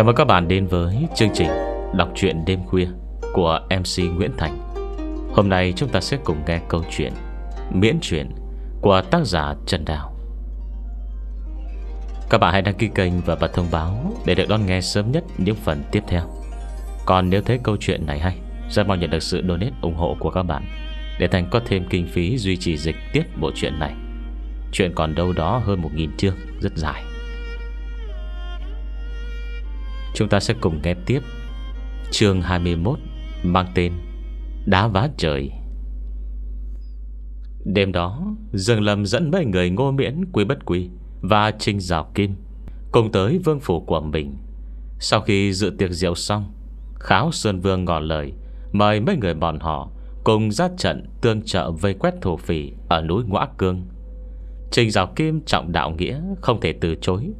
Chào mừng các bạn đến với chương trình Đọc truyện đêm khuya của MC Nguyễn Thành Hôm nay chúng ta sẽ cùng nghe câu chuyện Miễn truyện của tác giả Trần Đào Các bạn hãy đăng ký kênh và bật thông báo Để được đón nghe sớm nhất những phần tiếp theo Còn nếu thấy câu chuyện này hay Rất mong nhận được sự donate ủng hộ của các bạn Để Thành có thêm kinh phí duy trì dịch tiết bộ truyện này Chuyện còn đâu đó hơn 1.000 chương Rất dài Chúng ta sẽ cùng nghe tiếp chương 21 Mang tên Đá vá trời Đêm đó Dương Lâm dẫn mấy người ngô miễn Quý bất quý và Trinh rào Kim Cùng tới vương phủ của mình Sau khi dự tiệc rượu xong Kháo Sơn Vương ngỏ lời Mời mấy người bọn họ Cùng ra trận tương trợ vây quét thổ phỉ Ở núi Ngoã Cương Trình rào Kim trọng đạo nghĩa Không thể từ chối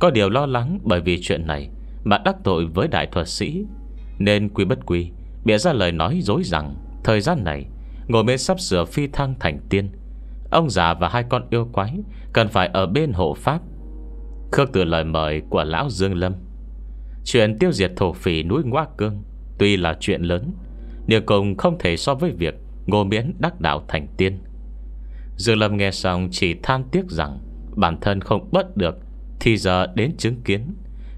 Có điều lo lắng bởi vì chuyện này mà đắc tội với đại thuật sĩ Nên quy bất quy Bịa ra lời nói dối rằng Thời gian này Ngồi mê sắp sửa phi thăng thành tiên Ông già và hai con yêu quái Cần phải ở bên hộ pháp Khước từ lời mời của lão Dương Lâm Chuyện tiêu diệt thổ phỉ núi Ngoa Cương Tuy là chuyện lớn Nhưng cùng không thể so với việc Ngô Miễn đắc đạo thành tiên Dương Lâm nghe xong chỉ than tiếc rằng Bản thân không bất được Thì giờ đến chứng kiến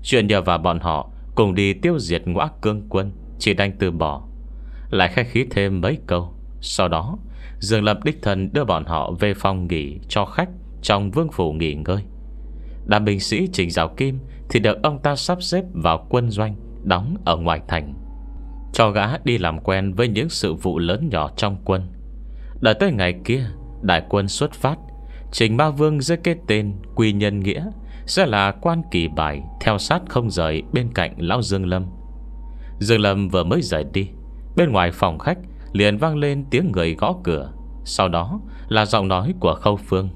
Chuyện nhờ và bọn họ Cùng đi tiêu diệt ngõ cương quân Chỉ đành từ bỏ Lại khách khí thêm mấy câu Sau đó Dương lập đích thân đưa bọn họ về phòng nghỉ cho khách Trong vương phủ nghỉ ngơi Đám binh sĩ trình giáo kim Thì được ông ta sắp xếp vào quân doanh Đóng ở ngoài thành Cho gã đi làm quen với những sự vụ lớn nhỏ trong quân Đợi tới ngày kia Đại quân xuất phát Trình Ba Vương dưới cái tên Quy Nhân Nghĩa sẽ là quan kỳ bài Theo sát không rời bên cạnh lão Dương Lâm Dương Lâm vừa mới rời đi Bên ngoài phòng khách Liền vang lên tiếng người gõ cửa Sau đó là giọng nói của Khâu Phương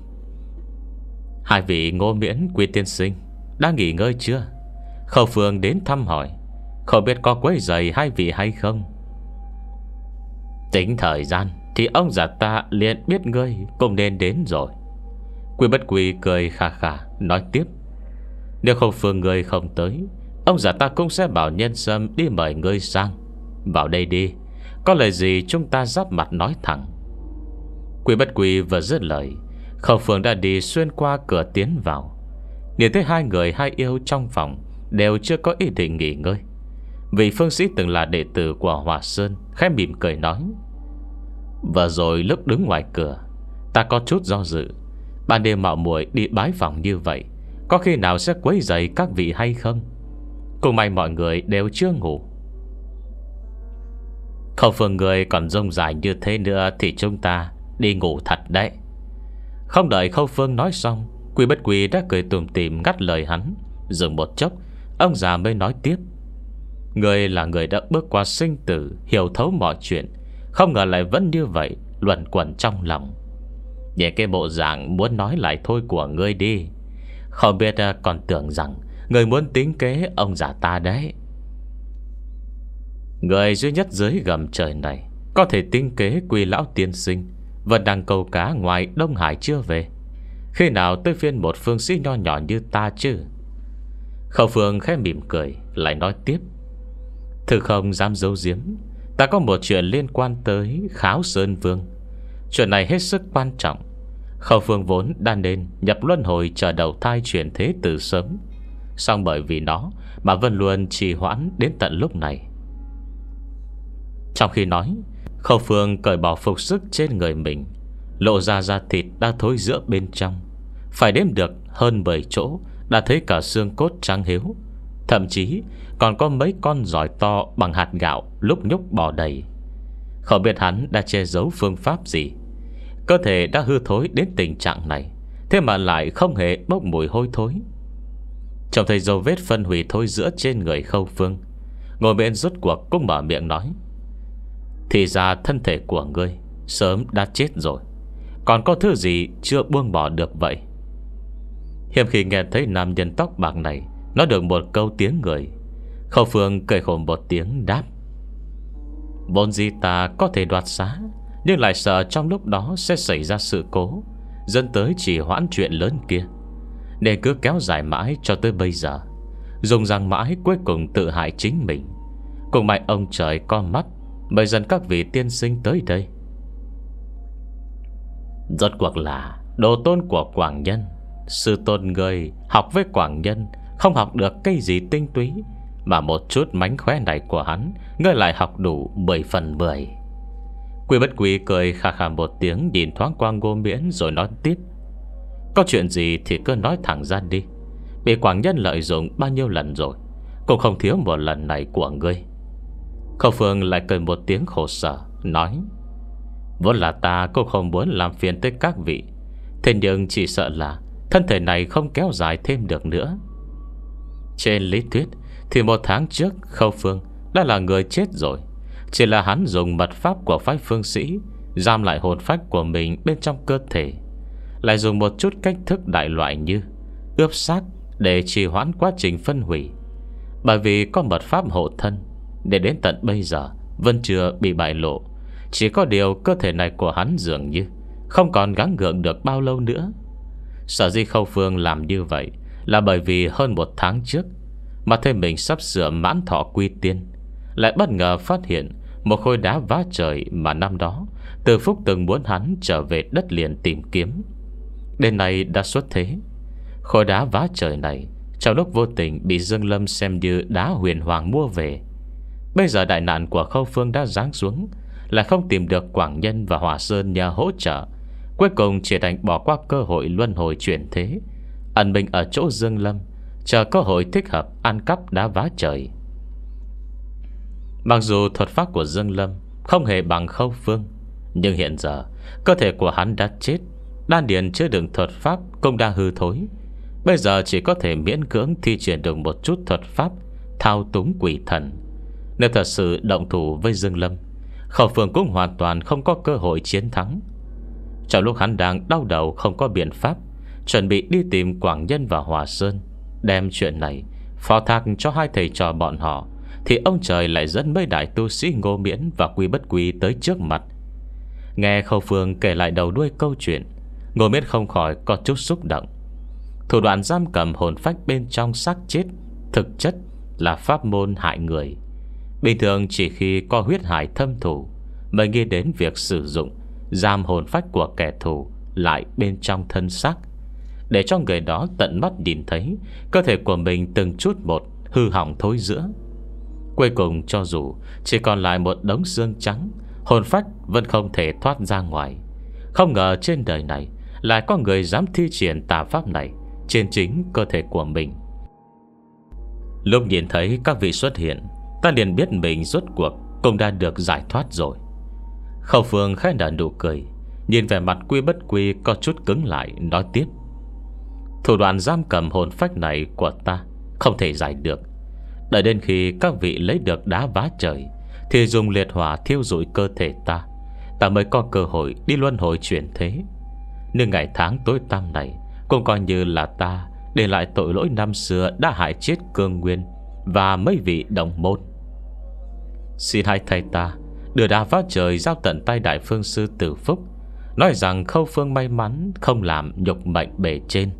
Hai vị ngô miễn quy tiên sinh Đã nghỉ ngơi chưa Khâu Phương đến thăm hỏi Không biết có quấy giày hai vị hay không Tính thời gian Thì ông già ta liền biết ngươi Cũng nên đến rồi Quy bất quy cười khà khà Nói tiếp Nếu không phương người không tới Ông giả ta cũng sẽ bảo nhân sâm đi mời ngươi sang Vào đây đi Có lời gì chúng ta giáp mặt nói thẳng Quy bất quy vừa dứt lời Khẩu phương đã đi xuyên qua cửa tiến vào Nhìn thấy hai người hai yêu trong phòng Đều chưa có ý định nghỉ ngơi Vì phương sĩ từng là đệ tử của Hòa Sơn Khẽ mỉm cười nói Và rồi lúc đứng ngoài cửa Ta có chút do dự Ban đêm mạo muội đi bái phòng như vậy Có khi nào sẽ quấy dậy các vị hay không Cùng may mọi người đều chưa ngủ Không phương người còn rông dài như thế nữa Thì chúng ta đi ngủ thật đấy Không đợi Khâu Phương nói xong Quy bất quy đã cười tùm tìm ngắt lời hắn Dừng một chốc Ông già mới nói tiếp Người là người đã bước qua sinh tử Hiểu thấu mọi chuyện Không ngờ lại vẫn như vậy Luẩn quẩn trong lòng Nhìn cái bộ dạng muốn nói lại thôi của ngươi đi Không biết ờ, còn tưởng rằng Người muốn tính kế ông già ta đấy Người duy nhất dưới gầm trời này Có thể tính kế quy lão tiên sinh Vẫn đang câu cá ngoài Đông Hải chưa về Khi nào tới phiên một phương sĩ nho nhỏ như ta chứ Khẩu phương khẽ mỉm cười Lại nói tiếp Thực không dám giấu giếm Ta có một chuyện liên quan tới Kháo Sơn Vương Chuyện này hết sức quan trọng Khâu Phương vốn đã nên nhập luân hồi chờ đầu thai chuyển thế từ sớm Xong bởi vì nó mà vẫn luôn trì hoãn đến tận lúc này Trong khi nói Khâu Phương cởi bỏ phục sức trên người mình Lộ ra da thịt đã thối giữa bên trong Phải đếm được hơn 10 chỗ Đã thấy cả xương cốt trắng hiếu Thậm chí còn có mấy con giỏi to bằng hạt gạo lúc nhúc bò đầy Không biết hắn đã che giấu phương pháp gì Cơ thể đã hư thối đến tình trạng này Thế mà lại không hề bốc mùi hôi thối Trông thấy dấu vết phân hủy thối giữa trên người khâu phương Ngồi bên rốt cuộc cũng mở miệng nói Thì ra thân thể của ngươi Sớm đã chết rồi Còn có thứ gì chưa buông bỏ được vậy Hiểm khi nghe thấy nam nhân tóc bạc này nói được một câu tiếng người Khâu phương cười khổ một tiếng đáp Bốn gì ta có thể đoạt xá nhưng lại sợ trong lúc đó sẽ xảy ra sự cố dẫn tới chỉ hoãn chuyện lớn kia để cứ kéo dài mãi cho tới bây giờ Dùng rằng mãi cuối cùng tự hại chính mình Cùng mai ông trời con mắt Mời dần các vị tiên sinh tới đây Rốt cuộc là Đồ tôn của Quảng Nhân Sư tôn người học với Quảng Nhân Không học được cái gì tinh túy Mà một chút mánh khóe này của hắn Ngươi lại học đủ 10 phần 10 Quy bất quy cười khà khà một tiếng Nhìn thoáng qua ngô miễn rồi nói tiếp Có chuyện gì thì cứ nói thẳng ra đi Bị quảng nhân lợi dụng bao nhiêu lần rồi Cũng không thiếu một lần này của ngươi Khâu Phương lại cười một tiếng khổ sở Nói Vốn là ta cũng không muốn làm phiền tới các vị Thế nhưng chỉ sợ là Thân thể này không kéo dài thêm được nữa Trên lý thuyết Thì một tháng trước Khâu Phương Đã là người chết rồi chỉ là hắn dùng mật pháp của phái phương sĩ Giam lại hồn phách của mình bên trong cơ thể Lại dùng một chút cách thức đại loại như Ướp xác để trì hoãn quá trình phân hủy Bởi vì có mật pháp hộ thân Để đến tận bây giờ Vẫn chưa bị bại lộ Chỉ có điều cơ thể này của hắn dường như Không còn gắng gượng được bao lâu nữa Sở di khâu phương làm như vậy Là bởi vì hơn một tháng trước Mà thêm mình sắp sửa mãn thọ quy tiên lại bất ngờ phát hiện Một khối đá vá trời mà năm đó Từ Phúc từng muốn hắn trở về đất liền tìm kiếm Đến nay đã xuất thế Khối đá vá trời này Trong lúc vô tình bị Dương Lâm xem như đá huyền hoàng mua về Bây giờ đại nạn của Khâu Phương đã giáng xuống Là không tìm được Quảng Nhân và Hòa Sơn nhờ hỗ trợ Cuối cùng chỉ đành bỏ qua cơ hội luân hồi chuyển thế Ẩn mình ở chỗ Dương Lâm Chờ cơ hội thích hợp ăn cắp đá vá trời Mặc dù thuật pháp của Dương Lâm Không hề bằng khâu phương Nhưng hiện giờ Cơ thể của hắn đã chết Đan điền chưa đựng thuật pháp cũng đang hư thối Bây giờ chỉ có thể miễn cưỡng Thi triển được một chút thuật pháp Thao túng quỷ thần Nếu thật sự động thủ với Dương Lâm Khẩu phương cũng hoàn toàn không có cơ hội chiến thắng Trong lúc hắn đang đau đầu không có biện pháp Chuẩn bị đi tìm Quảng Nhân và Hòa Sơn Đem chuyện này Phó thác cho hai thầy trò bọn họ thì ông trời lại dẫn mấy đại tu sĩ ngô miễn Và quy bất quy tới trước mặt Nghe Khâu Phương kể lại đầu đuôi câu chuyện Ngô miễn không khỏi có chút xúc động Thủ đoạn giam cầm hồn phách bên trong xác chết Thực chất là pháp môn hại người Bình thường chỉ khi có huyết hải thâm thủ Mới nghĩ đến việc sử dụng Giam hồn phách của kẻ thù Lại bên trong thân xác Để cho người đó tận mắt nhìn thấy Cơ thể của mình từng chút một Hư hỏng thối rữa. Cuối cùng cho dù Chỉ còn lại một đống xương trắng Hồn phách vẫn không thể thoát ra ngoài Không ngờ trên đời này Lại có người dám thi triển tà pháp này Trên chính cơ thể của mình Lúc nhìn thấy các vị xuất hiện Ta liền biết mình rốt cuộc Cũng đã được giải thoát rồi Khẩu phương khẽ nở nụ cười Nhìn về mặt quy bất quy có chút cứng lại Nói tiếp Thủ đoạn giam cầm hồn phách này của ta Không thể giải được Đợi đến khi các vị lấy được đá vá trời Thì dùng liệt hỏa thiêu rụi cơ thể ta Ta mới có cơ hội đi luân hồi chuyển thế Nhưng ngày tháng tối tăm này Cũng coi như là ta Để lại tội lỗi năm xưa đã hại chết cương nguyên Và mấy vị đồng môn Xin hai thầy ta Đưa đá vá trời giao tận tay đại phương sư tử phúc Nói rằng khâu phương may mắn Không làm nhục mệnh bề trên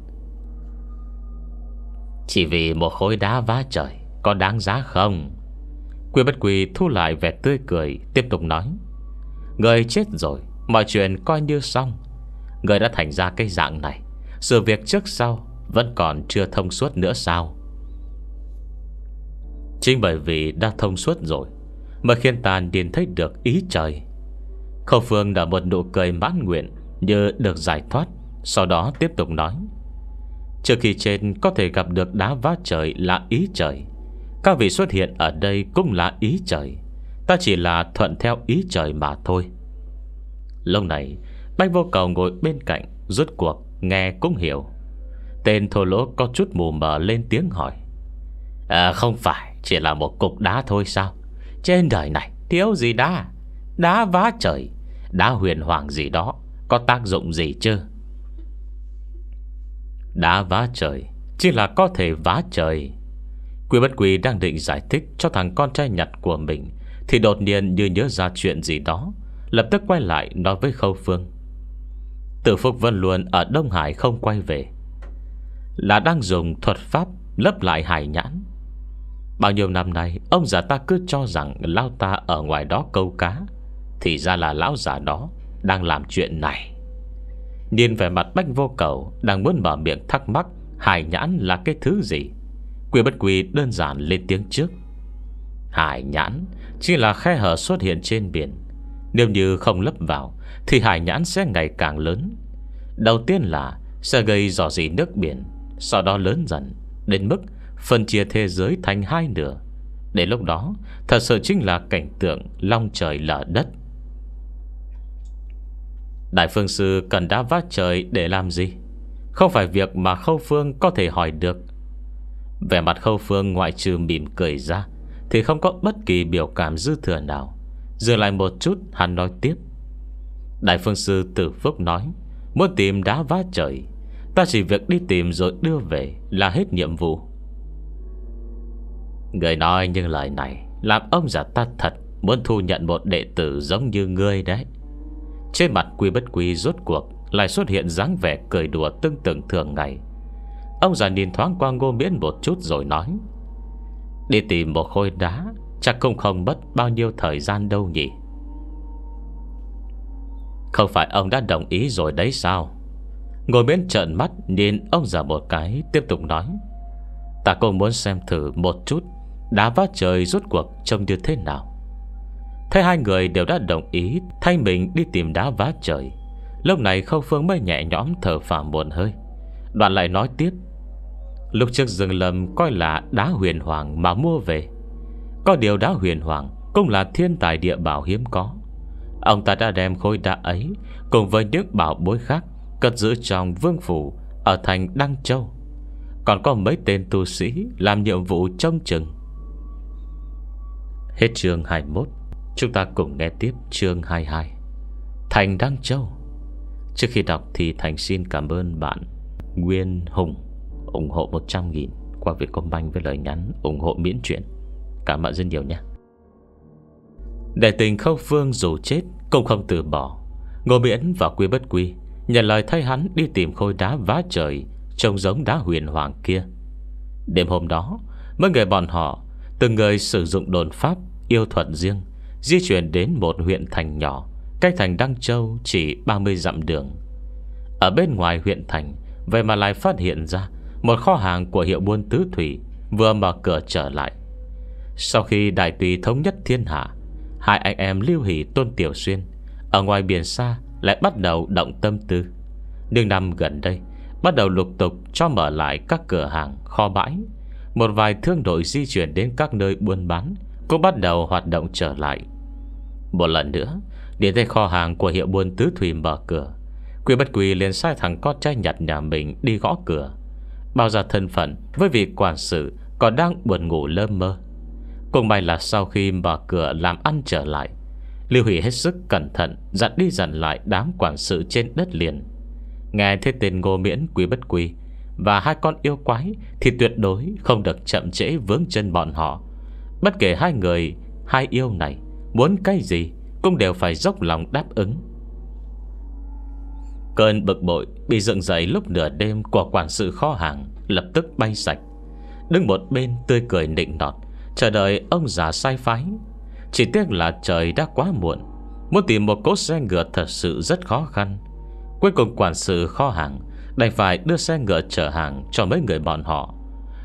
Chỉ vì một khối đá vá trời có đáng giá không Quy bất quỳ thu lại vẻ tươi cười Tiếp tục nói Người chết rồi Mọi chuyện coi như xong Người đã thành ra cái dạng này Sự việc trước sau Vẫn còn chưa thông suốt nữa sao Chính bởi vì đã thông suốt rồi Mà khiến ta nhìn thấy được ý trời Khẩu Phương đã một nụ cười mãn nguyện Như được giải thoát Sau đó tiếp tục nói Trước khi trên có thể gặp được đá vá trời là ý trời các vị xuất hiện ở đây cũng là ý trời Ta chỉ là thuận theo ý trời mà thôi Lâu này Bách vô cầu ngồi bên cạnh Rốt cuộc nghe cũng hiểu Tên thô lỗ có chút mù mờ lên tiếng hỏi À không phải Chỉ là một cục đá thôi sao Trên đời này thiếu gì đá Đá vá trời Đá huyền hoàng gì đó Có tác dụng gì chứ Đá vá trời Chỉ là có thể vá trời Quy bất quy đang định giải thích cho thằng con trai nhặt của mình Thì đột nhiên như nhớ ra chuyện gì đó Lập tức quay lại nói với Khâu Phương Tử Phúc Vân luôn ở Đông Hải không quay về Là đang dùng thuật pháp lấp lại hải nhãn Bao nhiêu năm nay Ông già ta cứ cho rằng Lão ta ở ngoài đó câu cá Thì ra là lão già đó Đang làm chuyện này Nhìn về mặt bách vô cầu Đang muốn mở miệng thắc mắc Hải nhãn là cái thứ gì Quy bất quy đơn giản lên tiếng trước Hải nhãn Chỉ là khe hở xuất hiện trên biển Nếu như không lấp vào Thì hải nhãn sẽ ngày càng lớn Đầu tiên là sẽ gây dò dỉ nước biển Sau đó lớn dần Đến mức phân chia thế giới thành hai nửa Đến lúc đó Thật sự chính là cảnh tượng Long trời lở đất Đại phương sư cần đá vát trời để làm gì Không phải việc mà Khâu Phương có thể hỏi được về mặt khâu phương ngoại trừ mỉm cười ra Thì không có bất kỳ biểu cảm dư thừa nào Dừng lại một chút hắn nói tiếp Đại phương sư tử phúc nói Muốn tìm đá vá trời Ta chỉ việc đi tìm rồi đưa về Là hết nhiệm vụ Người nói những lời này Làm ông giả ta thật Muốn thu nhận một đệ tử giống như ngươi đấy Trên mặt quy bất quy rốt cuộc Lại xuất hiện dáng vẻ cười đùa tương tự thường ngày Ông già nhìn thoáng qua ngô miễn một chút rồi nói Đi tìm một khôi đá Chắc cũng không mất bao nhiêu thời gian đâu nhỉ Không phải ông đã đồng ý rồi đấy sao Ngồi bên trợn mắt Nhìn ông già một cái Tiếp tục nói Ta cũng muốn xem thử một chút Đá vát trời rút cuộc trông như thế nào Thế hai người đều đã đồng ý Thay mình đi tìm đá vá trời Lúc này Khâu Phương mới nhẹ nhõm thở phào buồn hơi Đoạn lại nói tiếp Lúc trước rừng lầm coi là đá huyền hoàng mà mua về Có điều đá huyền hoàng cũng là thiên tài địa bảo hiếm có Ông ta đã đem khối đá ấy Cùng với những bảo bối khác Cất giữ trong vương phủ Ở thành Đăng Châu Còn có mấy tên tu sĩ Làm nhiệm vụ trông chừng Hết chương 21 Chúng ta cùng nghe tiếp chương 22 Thành Đăng Châu Trước khi đọc thì Thành xin cảm ơn bạn Nguyên Hùng ủng hộ 100 nghìn qua Vietcombank với lời nhắn ủng hộ miễn chuyển. Cảm ơn rất nhiều nhé. Để tình Khâu Phương dù chết cũng không từ bỏ. Ngô Miễn và Quy Bất Quy nhận lời thay hắn đi tìm khối đá vá trời trông giống đá huyền hoàng kia. Đêm hôm đó, mấy người bọn họ từng người sử dụng đồn pháp yêu thuật riêng di chuyển đến một huyện thành nhỏ cách thành Đăng Châu chỉ 30 dặm đường. Ở bên ngoài huyện thành Vậy mà lại phát hiện ra một kho hàng của hiệu buôn tứ thủy Vừa mở cửa trở lại Sau khi đại tùy thống nhất thiên hạ Hai anh em lưu hỷ tôn tiểu xuyên Ở ngoài biển xa Lại bắt đầu động tâm tư Nhưng năm gần đây Bắt đầu lục tục cho mở lại các cửa hàng kho bãi Một vài thương đội di chuyển đến các nơi buôn bán Cũng bắt đầu hoạt động trở lại Một lần nữa Đến thấy kho hàng của hiệu buôn tứ thủy mở cửa Quy bất quỳ liền sai thằng con trai nhặt nhà mình đi gõ cửa Bao ra thân phận Với vị quản sự Còn đang buồn ngủ lơ mơ Cùng may là sau khi mở cửa làm ăn trở lại Lưu Hỷ hết sức cẩn thận Dặn đi dặn lại đám quản sự trên đất liền Nghe thấy tên ngô miễn quý bất quý Và hai con yêu quái Thì tuyệt đối không được chậm trễ vướng chân bọn họ Bất kể hai người Hai yêu này Muốn cái gì Cũng đều phải dốc lòng đáp ứng Cơn bực bội bị dựng dậy lúc nửa đêm của quản sự kho hàng lập tức bay sạch. Đứng một bên tươi cười nịnh nọt, chờ đợi ông già sai phái. Chỉ tiếc là trời đã quá muộn, muốn tìm một cốt xe ngựa thật sự rất khó khăn. Cuối cùng quản sự kho hàng đành phải đưa xe ngựa chở hàng cho mấy người bọn họ.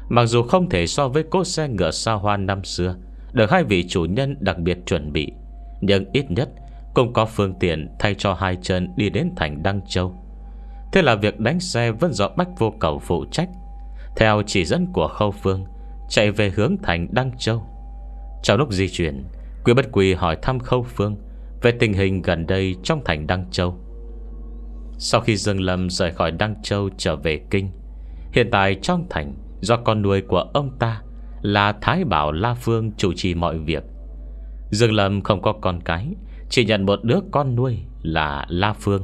Mặc dù không thể so với cốt xe ngựa xa hoa năm xưa, được hai vị chủ nhân đặc biệt chuẩn bị, nhưng ít nhất cũng có phương tiện thay cho hai chân đi đến thành Đăng Châu Thế là việc đánh xe vẫn do Bách Vô Cầu phụ trách Theo chỉ dẫn của Khâu Phương Chạy về hướng thành Đăng Châu Trong lúc di chuyển Quý Bất Quỳ hỏi thăm Khâu Phương Về tình hình gần đây trong thành Đăng Châu Sau khi Dương Lâm rời khỏi Đăng Châu trở về Kinh Hiện tại trong thành Do con nuôi của ông ta Là Thái Bảo La Phương chủ trì mọi việc Dương Lâm không có con cái chỉ nhận một đứa con nuôi là La Phương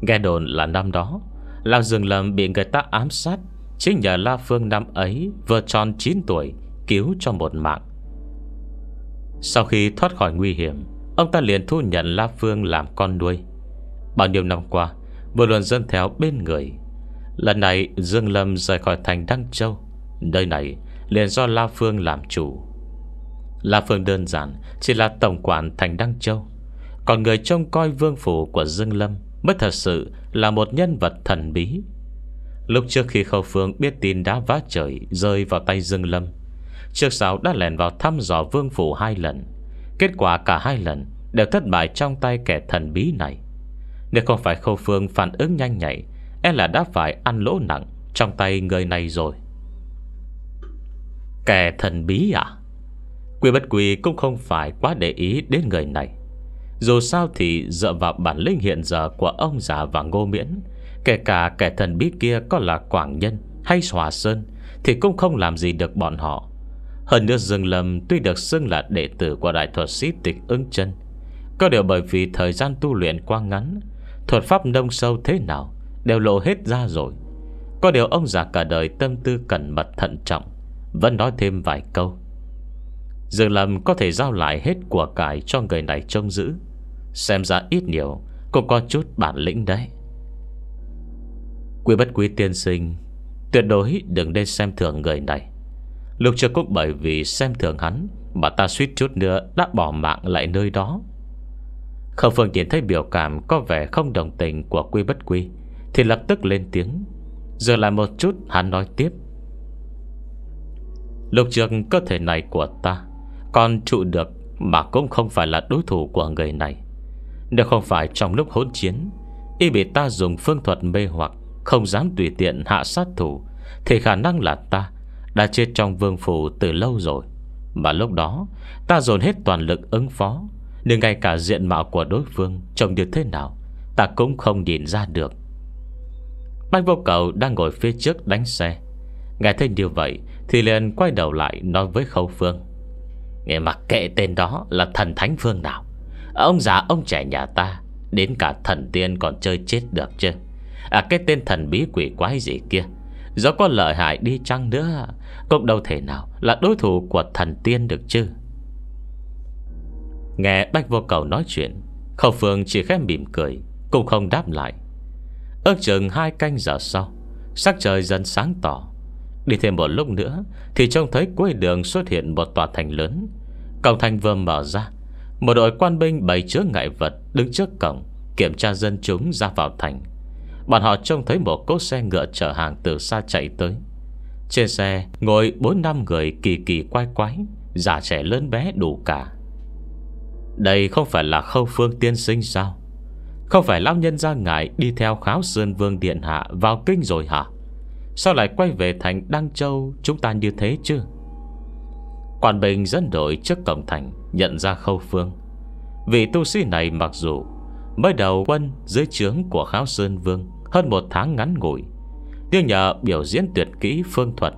Nghe đồn là năm đó Làng rừng lầm bị người ta ám sát Chính nhờ La Phương năm ấy Vừa tròn 9 tuổi Cứu cho một mạng Sau khi thoát khỏi nguy hiểm Ông ta liền thu nhận La Phương làm con nuôi Bao nhiêu năm qua Vừa luôn dân theo bên người Lần này Dương Lâm rời khỏi thành Đăng Châu Nơi này liền do La Phương làm chủ La Phương đơn giản Chỉ là tổng quản thành Đăng Châu Còn người trông coi vương phủ của Dương Lâm Mới thật sự là một nhân vật thần bí Lúc trước khi Khâu Phương biết tin đá vá trời Rơi vào tay Dương Lâm Trước sau đã lèn vào thăm dò vương phủ hai lần Kết quả cả hai lần Đều thất bại trong tay kẻ thần bí này Nếu không phải Khâu Phương phản ứng nhanh nhạy E là đã phải ăn lỗ nặng Trong tay người này rồi Kẻ thần bí à Quy bất quy cũng không phải quá để ý đến người này Dù sao thì dựa vào bản lĩnh hiện giờ của ông già và ngô miễn Kể cả kẻ thần bí kia có là Quảng Nhân hay Hòa Sơn Thì cũng không làm gì được bọn họ Hơn nữa Dương Lâm tuy được xưng là đệ tử của đại thuật sĩ tịch ứng chân Có điều bởi vì thời gian tu luyện quá ngắn Thuật pháp nông sâu thế nào Đều lộ hết ra rồi Có điều ông già cả đời tâm tư cẩn mật thận trọng Vẫn nói thêm vài câu Dương Lâm có thể giao lại hết của cải cho người này trông giữ Xem ra ít nhiều Cũng có chút bản lĩnh đấy Quý bất quý tiên sinh Tuyệt đối đừng nên xem thường người này Lục trường cũng bởi vì xem thường hắn Mà ta suýt chút nữa Đã bỏ mạng lại nơi đó Khâu Phương nhìn thấy biểu cảm Có vẻ không đồng tình của quy bất quy Thì lập tức lên tiếng Giờ lại một chút hắn nói tiếp Lục trường cơ thể này của ta còn trụ được Mà cũng không phải là đối thủ của người này Nếu không phải trong lúc hỗn chiến Y bị ta dùng phương thuật mê hoặc Không dám tùy tiện hạ sát thủ Thì khả năng là ta Đã chết trong vương phủ từ lâu rồi Mà lúc đó Ta dồn hết toàn lực ứng phó Nhưng ngay cả diện mạo của đối phương Trông như thế nào Ta cũng không nhìn ra được Bách vô cầu đang ngồi phía trước đánh xe Nghe thấy điều vậy Thì liền quay đầu lại nói với khâu phương Nghe mặc kệ tên đó là thần thánh phương nào Ông già ông trẻ nhà ta Đến cả thần tiên còn chơi chết được chứ À cái tên thần bí quỷ quái gì kia Do có lợi hại đi chăng nữa Cũng đâu thể nào là đối thủ của thần tiên được chứ Nghe Bách Vô Cầu nói chuyện Khẩu Phương chỉ khẽ mỉm cười Cũng không đáp lại Ước chừng hai canh giờ sau Sắc trời dần sáng tỏ Đi thêm một lúc nữa Thì trông thấy cuối đường xuất hiện một tòa thành lớn Cổng thành vừa mở ra Một đội quan binh bày chứa ngại vật Đứng trước cổng Kiểm tra dân chúng ra vào thành Bọn họ trông thấy một cốt xe ngựa chở hàng từ xa chạy tới Trên xe ngồi 4 năm người kỳ kỳ quái quái Già trẻ lớn bé đủ cả Đây không phải là khâu phương tiên sinh sao Không phải lão nhân ra ngại Đi theo kháo sơn vương điện hạ Vào kinh rồi hả Sao lại quay về thành Đăng Châu Chúng ta như thế chứ Quản Bình dẫn đội trước cổng thành Nhận ra khâu phương Vị tu sĩ này mặc dù Mới đầu quân dưới trướng của Kháo Sơn Vương Hơn một tháng ngắn ngủi Nhưng nhờ biểu diễn tuyệt kỹ phương thuật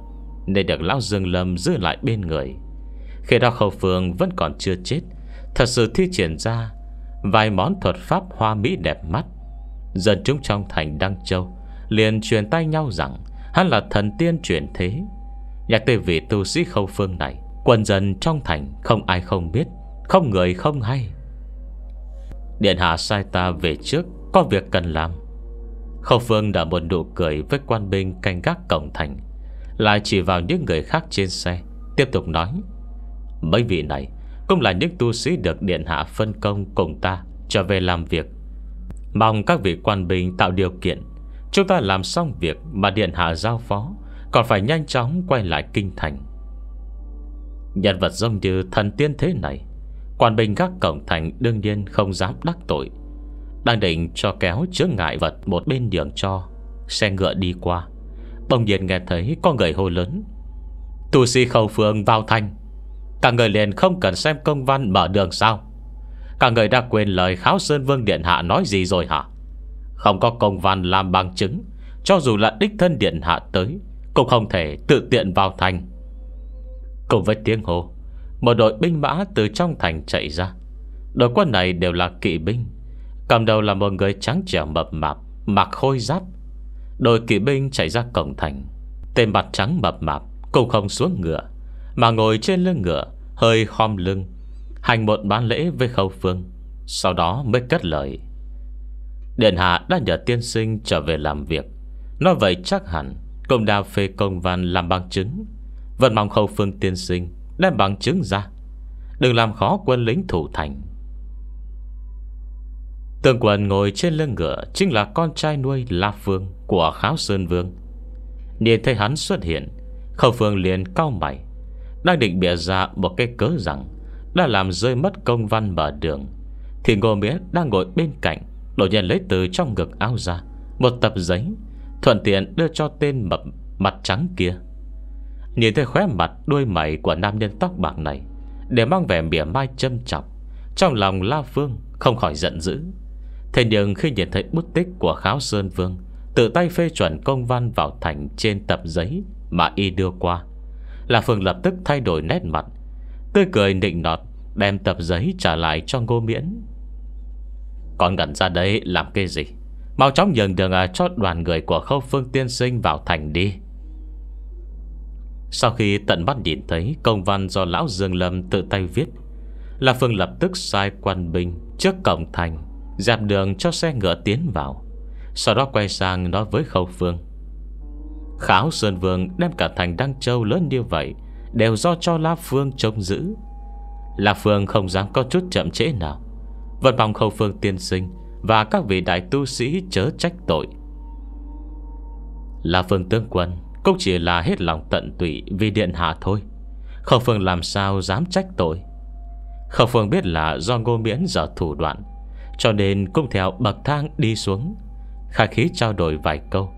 Nên được Lão Dương Lâm giữ lại bên người Khi đó khâu phương vẫn còn chưa chết Thật sự thi triển ra Vài món thuật pháp hoa mỹ đẹp mắt Dân chúng trong thành Đăng Châu Liền truyền tay nhau rằng Hắn là thần tiên chuyển thế Nhạc tới vị tu sĩ khâu phương này quân dân trong thành không ai không biết Không người không hay Điện hạ sai ta về trước Có việc cần làm Khâu phương đã một nụ cười Với quan binh canh gác cổng thành Lại chỉ vào những người khác trên xe Tiếp tục nói Mấy vị này cũng là những tu sĩ được điện hạ phân công cùng ta Trở về làm việc Mong các vị quan binh tạo điều kiện Chúng ta làm xong việc mà Điện Hạ giao phó Còn phải nhanh chóng quay lại kinh thành Nhân vật giống như thần tiên thế này quan binh gác cổng thành đương nhiên không dám đắc tội Đang định cho kéo chứa ngại vật một bên đường cho Xe ngựa đi qua Bỗng nhiên nghe thấy có người hô lớn tù sĩ khẩu phương vào thành Cả người liền không cần xem công văn mở đường sao Cả người đã quên lời Kháo Sơn Vương Điện Hạ nói gì rồi hả không có công văn làm bằng chứng Cho dù là đích thân điện hạ tới Cũng không thể tự tiện vào thành Cùng với tiếng hồ Một đội binh mã từ trong thành chạy ra Đội quân này đều là kỵ binh Cầm đầu là một người trắng trẻ mập mạp Mặc khôi giáp Đội kỵ binh chạy ra cổng thành Tên mặt trắng mập mạp Cũng không xuống ngựa Mà ngồi trên lưng ngựa Hơi khom lưng Hành một bán lễ với khâu phương Sau đó mới cất lời Điện hạ đã nhờ tiên sinh trở về làm việc Nói vậy chắc hẳn Công đa phê công văn làm bằng chứng Vẫn mong khâu phương tiên sinh Đem bằng chứng ra Đừng làm khó quân lính thủ thành Tương quần ngồi trên lưng ngựa Chính là con trai nuôi La Phương Của Kháo Sơn Vương Nhìn thấy hắn xuất hiện Khâu Phương liền cao mày Đang định bịa ra một cái cớ rằng Đã làm rơi mất công văn mở đường Thì Ngô Miễn đang ngồi bên cạnh Đột nhiên lấy từ trong ngực áo ra Một tập giấy Thuận tiện đưa cho tên mập mặt trắng kia Nhìn thấy khóe mặt đuôi mày của nam nhân tóc bạc này Để mang vẻ mỉa mai châm trọng Trong lòng La Phương không khỏi giận dữ Thế nhưng khi nhìn thấy bút tích của Kháo Sơn Vương Tự tay phê chuẩn công văn vào thành trên tập giấy Mà y đưa qua La Phương lập tức thay đổi nét mặt Tươi cười nịnh nọt Đem tập giấy trả lại cho Ngô Miễn còn ngẩn ra đấy làm cái gì Mau chóng nhường đường à, cho đoàn người của khâu phương tiên sinh vào thành đi Sau khi tận mắt nhìn thấy công văn do lão Dương Lâm tự tay viết Là Phương lập tức sai quan binh trước cổng thành Dạp đường cho xe ngựa tiến vào Sau đó quay sang nói với khâu phương Kháo Sơn Vương đem cả thành Đăng Châu lớn như vậy Đều do cho La Phương trông giữ La Phương không dám có chút chậm trễ nào vẫn mong khâu phương tiên sinh Và các vị đại tu sĩ chớ trách tội Là phương tướng quân Cũng chỉ là hết lòng tận tụy Vì điện hạ thôi Khâu phương làm sao dám trách tội Khâu phương biết là do ngô miễn giờ thủ đoạn Cho nên cũng theo bậc thang đi xuống Khai khí trao đổi vài câu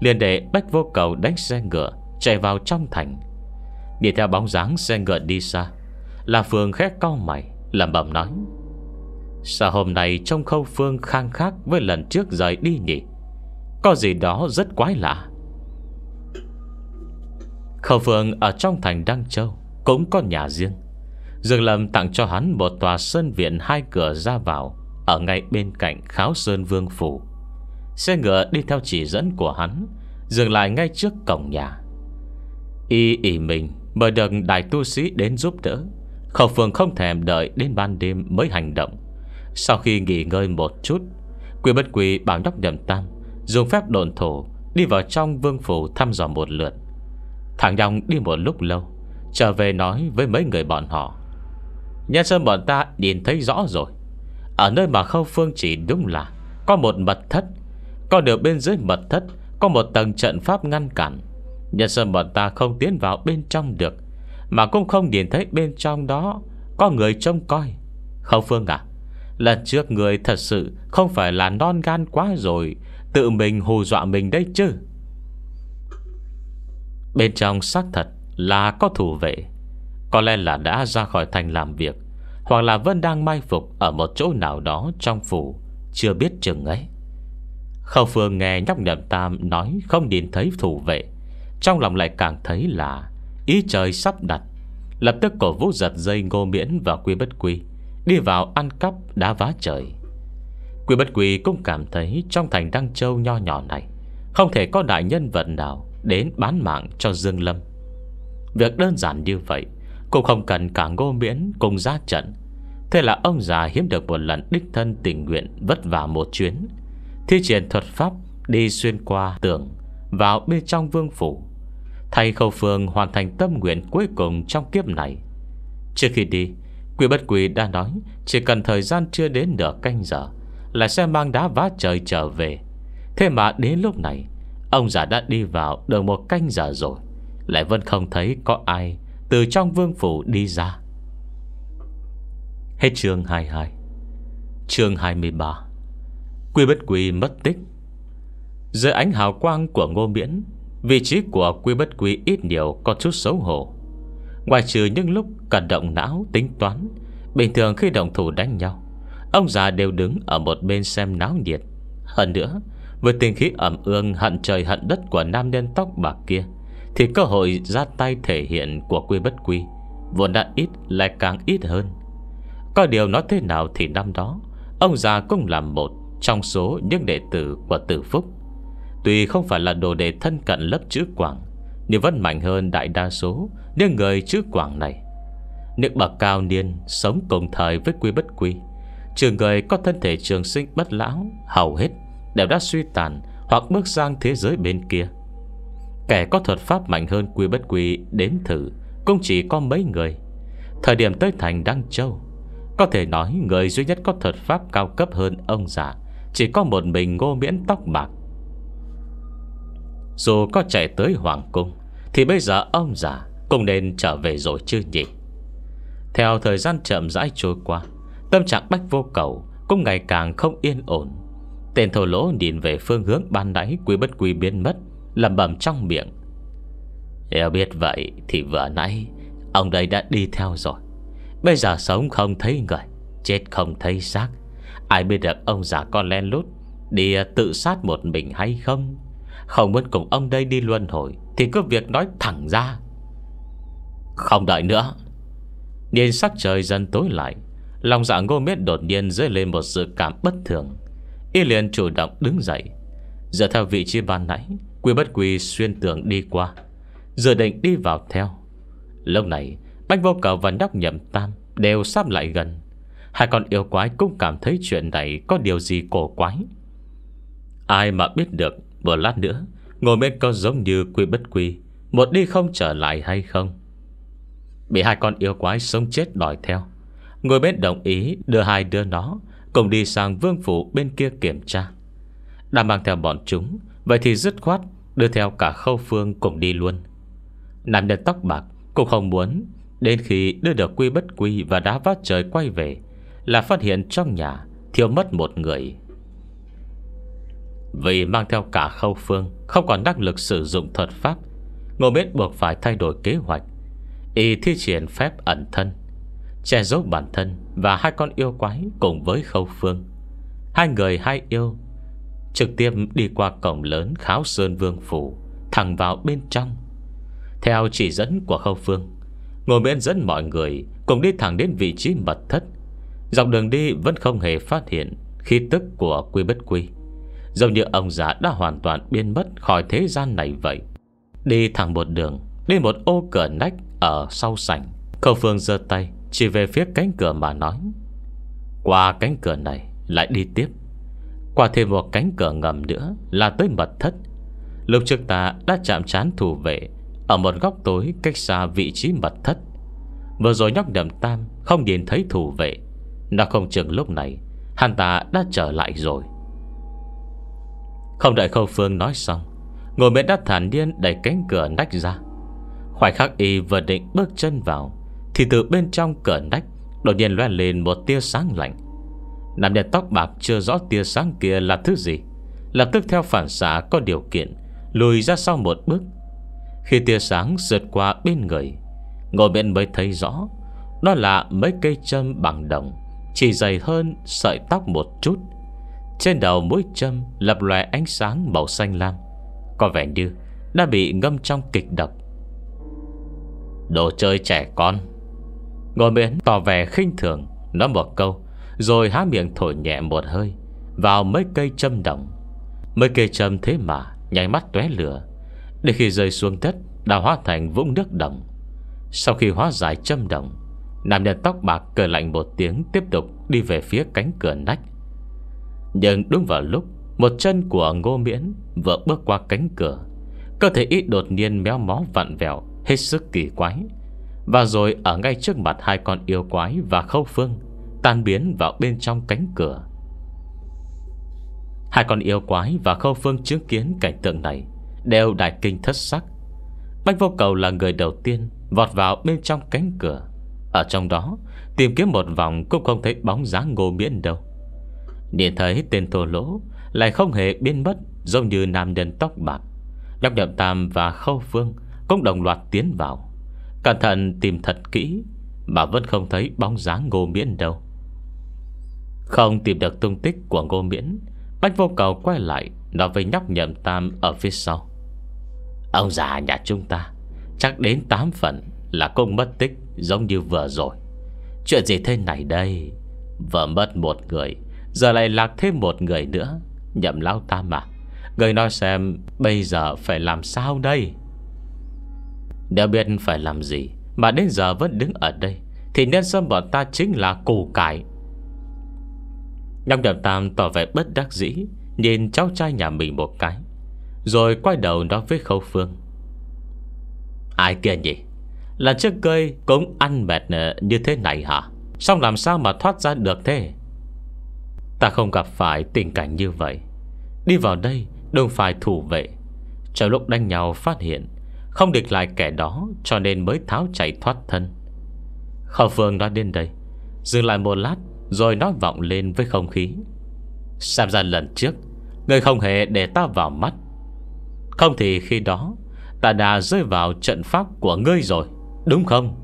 liền để bách vô cầu đánh xe ngựa Chạy vào trong thành Đi theo bóng dáng xe ngựa đi xa Là Phương khét cau mày Làm bầm nói Sao hôm nay trông khâu phương khang khác Với lần trước rời đi nhỉ Có gì đó rất quái lạ Khâu phương ở trong thành Đăng Châu Cũng có nhà riêng Dương Lâm tặng cho hắn một tòa sơn viện Hai cửa ra vào Ở ngay bên cạnh kháo sơn vương phủ Xe ngựa đi theo chỉ dẫn của hắn Dừng lại ngay trước cổng nhà Y ỉ mình Mời được đại tu sĩ đến giúp đỡ Khẩu phường không thèm đợi đến ban đêm mới hành động sau khi nghỉ ngơi một chút Quy bất quy bảo nhóc nhầm tam Dùng phép đồn thổ Đi vào trong vương phủ thăm dò một lượt Thằng nhong đi một lúc lâu Trở về nói với mấy người bọn họ Nhân sơn bọn ta nhìn thấy rõ rồi Ở nơi mà khâu phương chỉ đúng là Có một mật thất Còn ở bên dưới mật thất Có một tầng trận pháp ngăn cản Nhân sơn bọn ta không tiến vào bên trong được Mà cũng không nhìn thấy bên trong đó Có người trông coi Khâu phương à Lần trước người thật sự Không phải là non gan quá rồi Tự mình hù dọa mình đấy chứ Bên trong xác thật là có thủ vệ Có lẽ là đã ra khỏi thành làm việc Hoặc là vẫn đang mai phục Ở một chỗ nào đó trong phủ Chưa biết chừng ấy Khâu Phương nghe nhóc nhậm tam Nói không nhìn thấy thủ vệ Trong lòng lại càng thấy là Ý trời sắp đặt Lập tức cổ vũ giật dây ngô miễn và quy bất quy Đi vào ăn cắp đá vá trời Quỷ bất quỷ cũng cảm thấy Trong thành Đăng Châu nho nhỏ này Không thể có đại nhân vật nào Đến bán mạng cho Dương Lâm Việc đơn giản như vậy Cũng không cần cả ngô miễn cùng ra trận Thế là ông già hiếm được một lần đích thân tình nguyện vất vả một chuyến Thi triển thuật pháp đi xuyên qua tường Vào bên trong vương phủ Thầy khẩu Phương hoàn thành tâm nguyện cuối cùng trong kiếp này Trước khi đi Quỷ bất quỷ đã nói Chỉ cần thời gian chưa đến nửa canh giờ Là sẽ mang đá vá trời trở về Thế mà đến lúc này Ông già đã đi vào được một canh giờ rồi Lại vẫn không thấy có ai Từ trong vương phủ đi ra Hết chương 22 Chương 23 Quy bất quy mất tích Giữa ánh hào quang của ngô miễn Vị trí của quy bất quy ít nhiều Có chút xấu hổ Ngoài trừ những lúc cần động não tính toán Bình thường khi đồng thủ đánh nhau Ông già đều đứng ở một bên xem náo nhiệt Hơn nữa Với tình khí ẩm ương hận trời hận đất của nam nhân tóc bạc kia Thì cơ hội ra tay thể hiện của quy bất quy Vốn đã ít lại càng ít hơn Có điều nói thế nào thì năm đó Ông già cũng là một trong số những đệ tử của tử phúc Tuy không phải là đồ đệ thân cận lớp chữ quảng Niệm vẫn mạnh hơn đại đa số Những người chữ quảng này Những bậc cao niên sống cùng thời với quy bất quy trường người có thân thể trường sinh bất lão Hầu hết đều đã suy tàn Hoặc bước sang thế giới bên kia Kẻ có thuật pháp mạnh hơn quy bất quy Đếm thử Cũng chỉ có mấy người Thời điểm tới thành Đăng Châu Có thể nói người duy nhất có thuật pháp cao cấp hơn ông già Chỉ có một mình ngô miễn tóc bạc Dù có chạy tới Hoàng Cung thì bây giờ ông già Cũng nên trở về rồi chứ nhỉ Theo thời gian chậm rãi trôi qua Tâm trạng bách vô cầu Cũng ngày càng không yên ổn Tên thổ lỗ nhìn về phương hướng ban đáy Quý bất quý biến mất lẩm bẩm trong miệng Nếu biết vậy thì vừa nãy Ông đây đã đi theo rồi Bây giờ sống không thấy người Chết không thấy xác Ai biết được ông già con len lút Đi tự sát một mình hay không Không muốn cùng ông đây đi luân hồi thì cứ việc nói thẳng ra Không đợi nữa Nhìn sắc trời dần tối lại Lòng dạ ngô miết đột nhiên dấy lên một sự cảm bất thường Y liền chủ động đứng dậy Dựa theo vị trí ban nãy Quy bất quy xuyên tường đi qua Giờ định đi vào theo Lúc này Bách vô cầu và nhóc nhậm tam Đều sắp lại gần Hai con yêu quái cũng cảm thấy chuyện này Có điều gì cổ quái Ai mà biết được Một lát nữa Ngồi bên con giống như quy bất quy Một đi không trở lại hay không Bị hai con yêu quái sống chết đòi theo Ngồi bên đồng ý đưa hai đứa nó Cùng đi sang vương phủ bên kia kiểm tra Đã mang theo bọn chúng Vậy thì dứt khoát Đưa theo cả khâu phương cùng đi luôn Nam nhân tóc bạc cũng không muốn Đến khi đưa được quy bất quy Và đá vát trời quay về Là phát hiện trong nhà Thiếu mất một người vì mang theo cả khâu phương Không còn năng lực sử dụng thuật pháp Ngô Miễn buộc phải thay đổi kế hoạch Y thi triển phép ẩn thân Che giấu bản thân Và hai con yêu quái cùng với khâu phương Hai người hai yêu Trực tiếp đi qua cổng lớn Kháo Sơn Vương Phủ Thẳng vào bên trong Theo chỉ dẫn của khâu phương Ngô Miễn dẫn mọi người Cùng đi thẳng đến vị trí mật thất Dọc đường đi vẫn không hề phát hiện Khi tức của quy bất quy Giống như ông già đã hoàn toàn biến mất khỏi thế gian này vậy Đi thẳng một đường Đến một ô cửa nách ở sau sảnh Khâu Phương giơ tay Chỉ về phía cánh cửa mà nói Qua cánh cửa này Lại đi tiếp Qua thêm một cánh cửa ngầm nữa Là tới mật thất Lúc trước ta đã chạm trán thủ vệ Ở một góc tối cách xa vị trí mật thất Vừa rồi nhóc đầm tam Không nhìn thấy thủ vệ Nó không chừng lúc này Hắn ta đã trở lại rồi không đợi Khâu Phương nói xong Ngồi miễn đã thản nhiên đẩy cánh cửa nách ra Khoảnh khắc y vừa định bước chân vào Thì từ bên trong cửa nách Đột nhiên loe lên một tia sáng lạnh Nam đẹp tóc bạc chưa rõ tia sáng kia là thứ gì Lập tức theo phản xạ có điều kiện Lùi ra sau một bước Khi tia sáng rượt qua bên người Ngồi miễn mới thấy rõ Đó là mấy cây châm bằng đồng Chỉ dày hơn sợi tóc một chút trên đầu mũi châm lập loè ánh sáng màu xanh lam Có vẻ như đã bị ngâm trong kịch độc Đồ chơi trẻ con Ngồi miễn tỏ vẻ khinh thường Nói một câu Rồi há miệng thổi nhẹ một hơi Vào mấy cây châm đồng Mấy cây châm thế mà Nháy mắt tóe lửa Để khi rơi xuống đất Đã hóa thành vũng nước đồng Sau khi hóa giải châm đồng Nam nhân tóc bạc cười lạnh một tiếng Tiếp tục đi về phía cánh cửa nách nhưng đúng vào lúc Một chân của Ngô Miễn vừa bước qua cánh cửa Cơ thể ít đột nhiên méo mó vặn vẹo Hết sức kỳ quái Và rồi ở ngay trước mặt hai con yêu quái Và khâu phương Tan biến vào bên trong cánh cửa Hai con yêu quái và khâu phương chứng kiến cảnh tượng này Đều đại kinh thất sắc Bách vô cầu là người đầu tiên Vọt vào bên trong cánh cửa Ở trong đó Tìm kiếm một vòng cũng không thấy bóng dáng ngô miễn đâu Nhìn thấy tên thô lỗ Lại không hề biến mất Giống như nam nhân tóc bạc Đọc Nhậm Tam và Khâu Phương Cũng đồng loạt tiến vào Cẩn thận tìm thật kỹ Mà vẫn không thấy bóng dáng Ngô Miễn đâu Không tìm được tung tích của Ngô Miễn Bách vô cầu quay lại Nói với nhóc Nhậm Tam ở phía sau Ông già nhà chúng ta Chắc đến 8 phần Là cũng mất tích giống như vừa rồi Chuyện gì thế này đây Vừa mất một người Giờ lại lạc thêm một người nữa Nhậm lão tam mà Người nói xem bây giờ phải làm sao đây Đã biết phải làm gì Mà đến giờ vẫn đứng ở đây Thì nên xem bọn ta chính là củ cải Nhóc nhậm tam tỏ vẻ bất đắc dĩ Nhìn cháu trai nhà mình một cái Rồi quay đầu nói với khâu phương Ai kia nhỉ Là chiếc cây cũng ăn mệt ờ, như thế này hả Xong làm sao mà thoát ra được thế Ta không gặp phải tình cảnh như vậy Đi vào đây Đông phải thủ vệ Trong lúc đánh nhau phát hiện Không địch lại kẻ đó Cho nên mới tháo chạy thoát thân Khảo Phương nói đến đây Dừng lại một lát Rồi nói vọng lên với không khí Xem ra lần trước Người không hề để ta vào mắt Không thì khi đó Ta đã rơi vào trận pháp của ngươi rồi Đúng không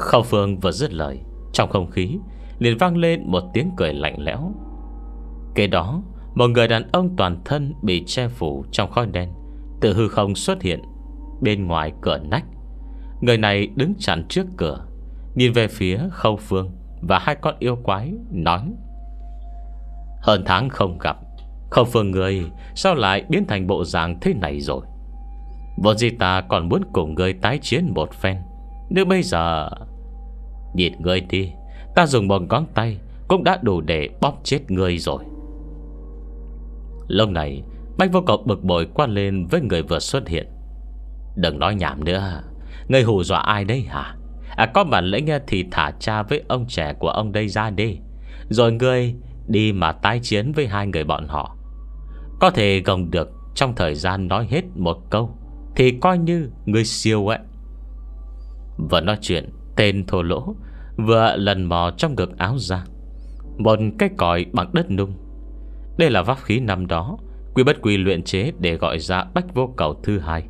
Khảo Phương vừa dứt lời Trong không khí liền vang lên một tiếng cười lạnh lẽo Kế đó Một người đàn ông toàn thân bị che phủ trong khói đen Từ hư không xuất hiện Bên ngoài cửa nách Người này đứng chắn trước cửa Nhìn về phía khâu phương Và hai con yêu quái nói Hơn tháng không gặp Khâu phương người Sao lại biến thành bộ dạng thế này rồi Vốn gì ta còn muốn cùng người tái chiến một phen Nếu bây giờ Nhìn người đi Ta dùng một ngón tay Cũng đã đủ để bóp chết người rồi Lúc này Bách vô cầu bực bội quan lên Với người vừa xuất hiện Đừng nói nhảm nữa Người hù dọa ai đấy hả À có bản lĩnh thì thả cha với ông trẻ của ông đây ra đi Rồi ngươi đi mà tái chiến với hai người bọn họ Có thể gồng được trong thời gian nói hết một câu Thì coi như người siêu ấy Vừa nói chuyện Tên thô lỗ Vừa lần mò trong ngực áo ra Một cái còi bằng đất nung Đây là pháp khí năm đó Quy bất quy luyện chế để gọi ra bách vô cầu thứ hai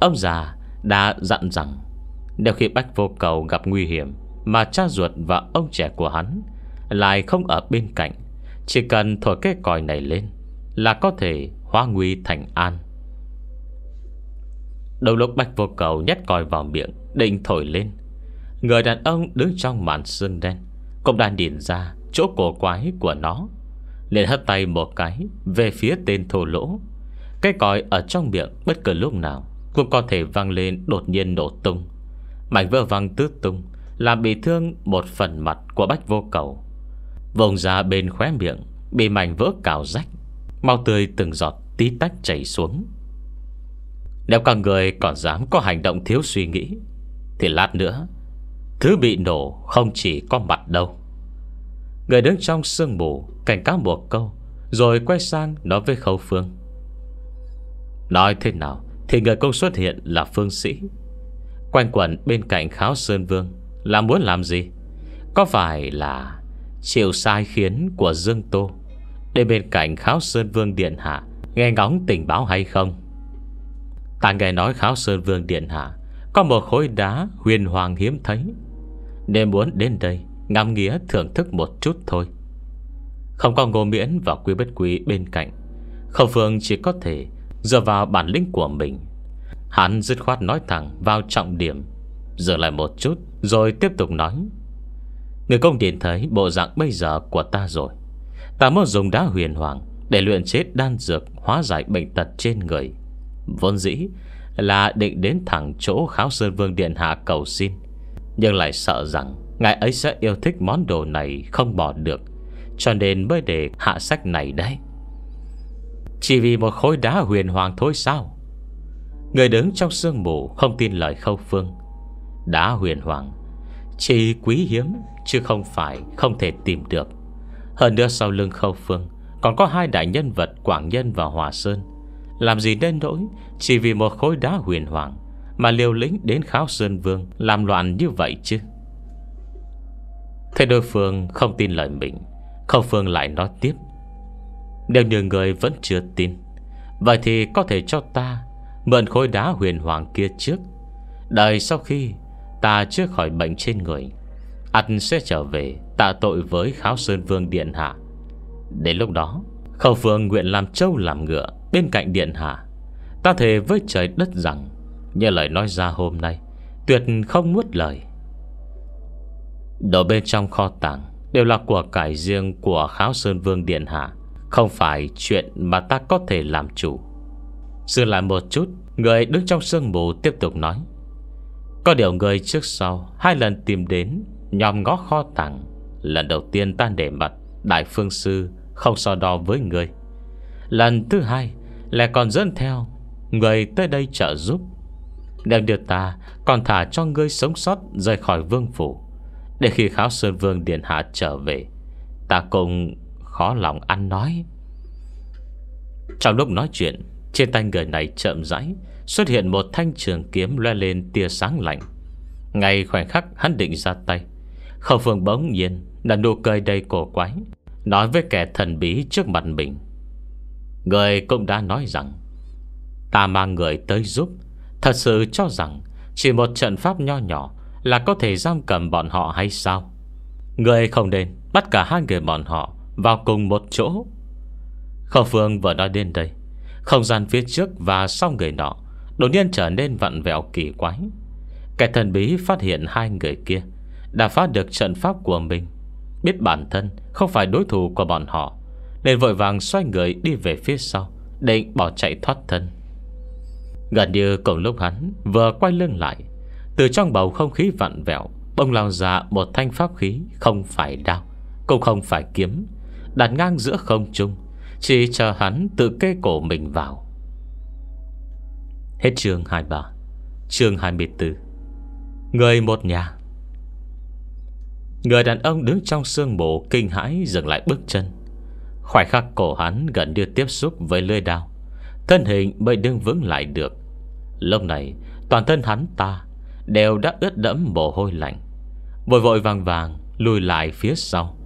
Ông già đã dặn rằng Nếu khi bách vô cầu gặp nguy hiểm Mà cha ruột và ông trẻ của hắn Lại không ở bên cạnh Chỉ cần thổi cái còi này lên Là có thể hóa nguy thành an Đầu lúc bách vô cầu nhét còi vào miệng Định thổi lên Người đàn ông đứng trong màn sương đen Cũng đã nhìn ra chỗ cổ quái của nó liền hất tay một cái Về phía tên thổ lỗ Cái còi ở trong miệng bất cứ lúc nào Cũng có thể vang lên đột nhiên nổ tung Mảnh vỡ văng tứ tung Làm bị thương một phần mặt của bách vô cầu Vùng ra bên khóe miệng Bị mảnh vỡ cào rách Mau tươi từng giọt tí tách chảy xuống Nếu các người còn dám có hành động thiếu suy nghĩ Thì lát nữa Thứ bị nổ không chỉ có mặt đâu Người đứng trong sương mù Cảnh cáo một câu Rồi quay sang nói với Khâu Phương Nói thế nào Thì người công xuất hiện là Phương Sĩ Quanh quẩn bên cạnh Kháo Sơn Vương Là muốn làm gì Có phải là Chịu sai khiến của Dương Tô Để bên cạnh Kháo Sơn Vương Điện Hạ Nghe ngóng tình báo hay không Ta nghe nói Kháo Sơn Vương Điện Hạ Có một khối đá huyền hoàng hiếm thấy nên muốn đến đây Ngắm nghĩa thưởng thức một chút thôi Không có ngô miễn và quý bất quý bên cạnh Khẩu phương chỉ có thể Dựa vào bản lĩnh của mình Hắn dứt khoát nói thẳng vào trọng điểm Dừng lại một chút Rồi tiếp tục nói Người công điện thấy bộ dạng bây giờ của ta rồi Ta muốn dùng đá huyền hoàng Để luyện chết đan dược Hóa giải bệnh tật trên người Vốn dĩ là định đến thẳng chỗ Kháo Sơn Vương Điện Hạ cầu xin nhưng lại sợ rằng Ngài ấy sẽ yêu thích món đồ này không bỏ được Cho nên mới để hạ sách này đấy Chỉ vì một khối đá huyền hoàng thôi sao Người đứng trong sương mù Không tin lời khâu phương Đá huyền hoàng Chỉ quý hiếm Chứ không phải không thể tìm được Hơn nữa sau lưng khâu phương Còn có hai đại nhân vật Quảng Nhân và Hòa Sơn Làm gì nên nỗi Chỉ vì một khối đá huyền hoàng mà liều lĩnh đến kháo Sơn Vương Làm loạn như vậy chứ Thế đối phương không tin lời mình Khâu Phương lại nói tiếp Nếu như người vẫn chưa tin Vậy thì có thể cho ta Mượn khối đá huyền hoàng kia trước Đợi sau khi Ta chưa khỏi bệnh trên người Anh sẽ trở về tạ tội với Kháo Sơn Vương Điện Hạ Đến lúc đó Khâu Phương nguyện làm trâu làm ngựa Bên cạnh Điện Hạ Ta thề với trời đất rằng như lời nói ra hôm nay Tuyệt không nuốt lời Đồ bên trong kho tàng Đều là của cải riêng của Kháo Sơn Vương Điện Hạ Không phải chuyện mà ta có thể làm chủ Dừng lại một chút Người đứng trong sương mù tiếp tục nói Có điều người trước sau Hai lần tìm đến Nhòm ngó kho tàng Lần đầu tiên ta để mặt Đại phương sư không so đo với người Lần thứ hai Lại còn dẫn theo Người tới đây trợ giúp Đem đưa ta Còn thả cho ngươi sống sót rời khỏi vương phủ Để khi kháo sơn vương điện hạ trở về Ta cũng khó lòng ăn nói Trong lúc nói chuyện Trên tay người này chậm rãi Xuất hiện một thanh trường kiếm loe lên tia sáng lạnh Ngay khoảnh khắc hắn định ra tay Khẩu phương bỗng nhiên Là nụ cười đầy cổ quái Nói với kẻ thần bí trước mặt mình Người cũng đã nói rằng Ta mang người tới giúp Thật sự cho rằng Chỉ một trận pháp nho nhỏ Là có thể giam cầm bọn họ hay sao Người không nên Bắt cả hai người bọn họ Vào cùng một chỗ Khâu Phương vừa nói đến đây Không gian phía trước và sau người nọ Đột nhiên trở nên vặn vẹo kỳ quái Kẻ thần bí phát hiện hai người kia Đã phá được trận pháp của mình Biết bản thân không phải đối thủ của bọn họ Nên vội vàng xoay người đi về phía sau Định bỏ chạy thoát thân Gần như cùng lúc hắn vừa quay lưng lại Từ trong bầu không khí vặn vẹo Bông lao ra một thanh pháp khí Không phải đao Cũng không phải kiếm Đặt ngang giữa không trung Chỉ chờ hắn tự kê cổ mình vào Hết chương 23 Chương 24 Người một nhà Người đàn ông đứng trong sương mù Kinh hãi dừng lại bước chân Khoảnh khắc cổ hắn gần như tiếp xúc với lưỡi đao Thân hình mới đứng vững lại được Lúc này toàn thân hắn ta Đều đã ướt đẫm mồ hôi lạnh Vội vội vàng vàng Lùi lại phía sau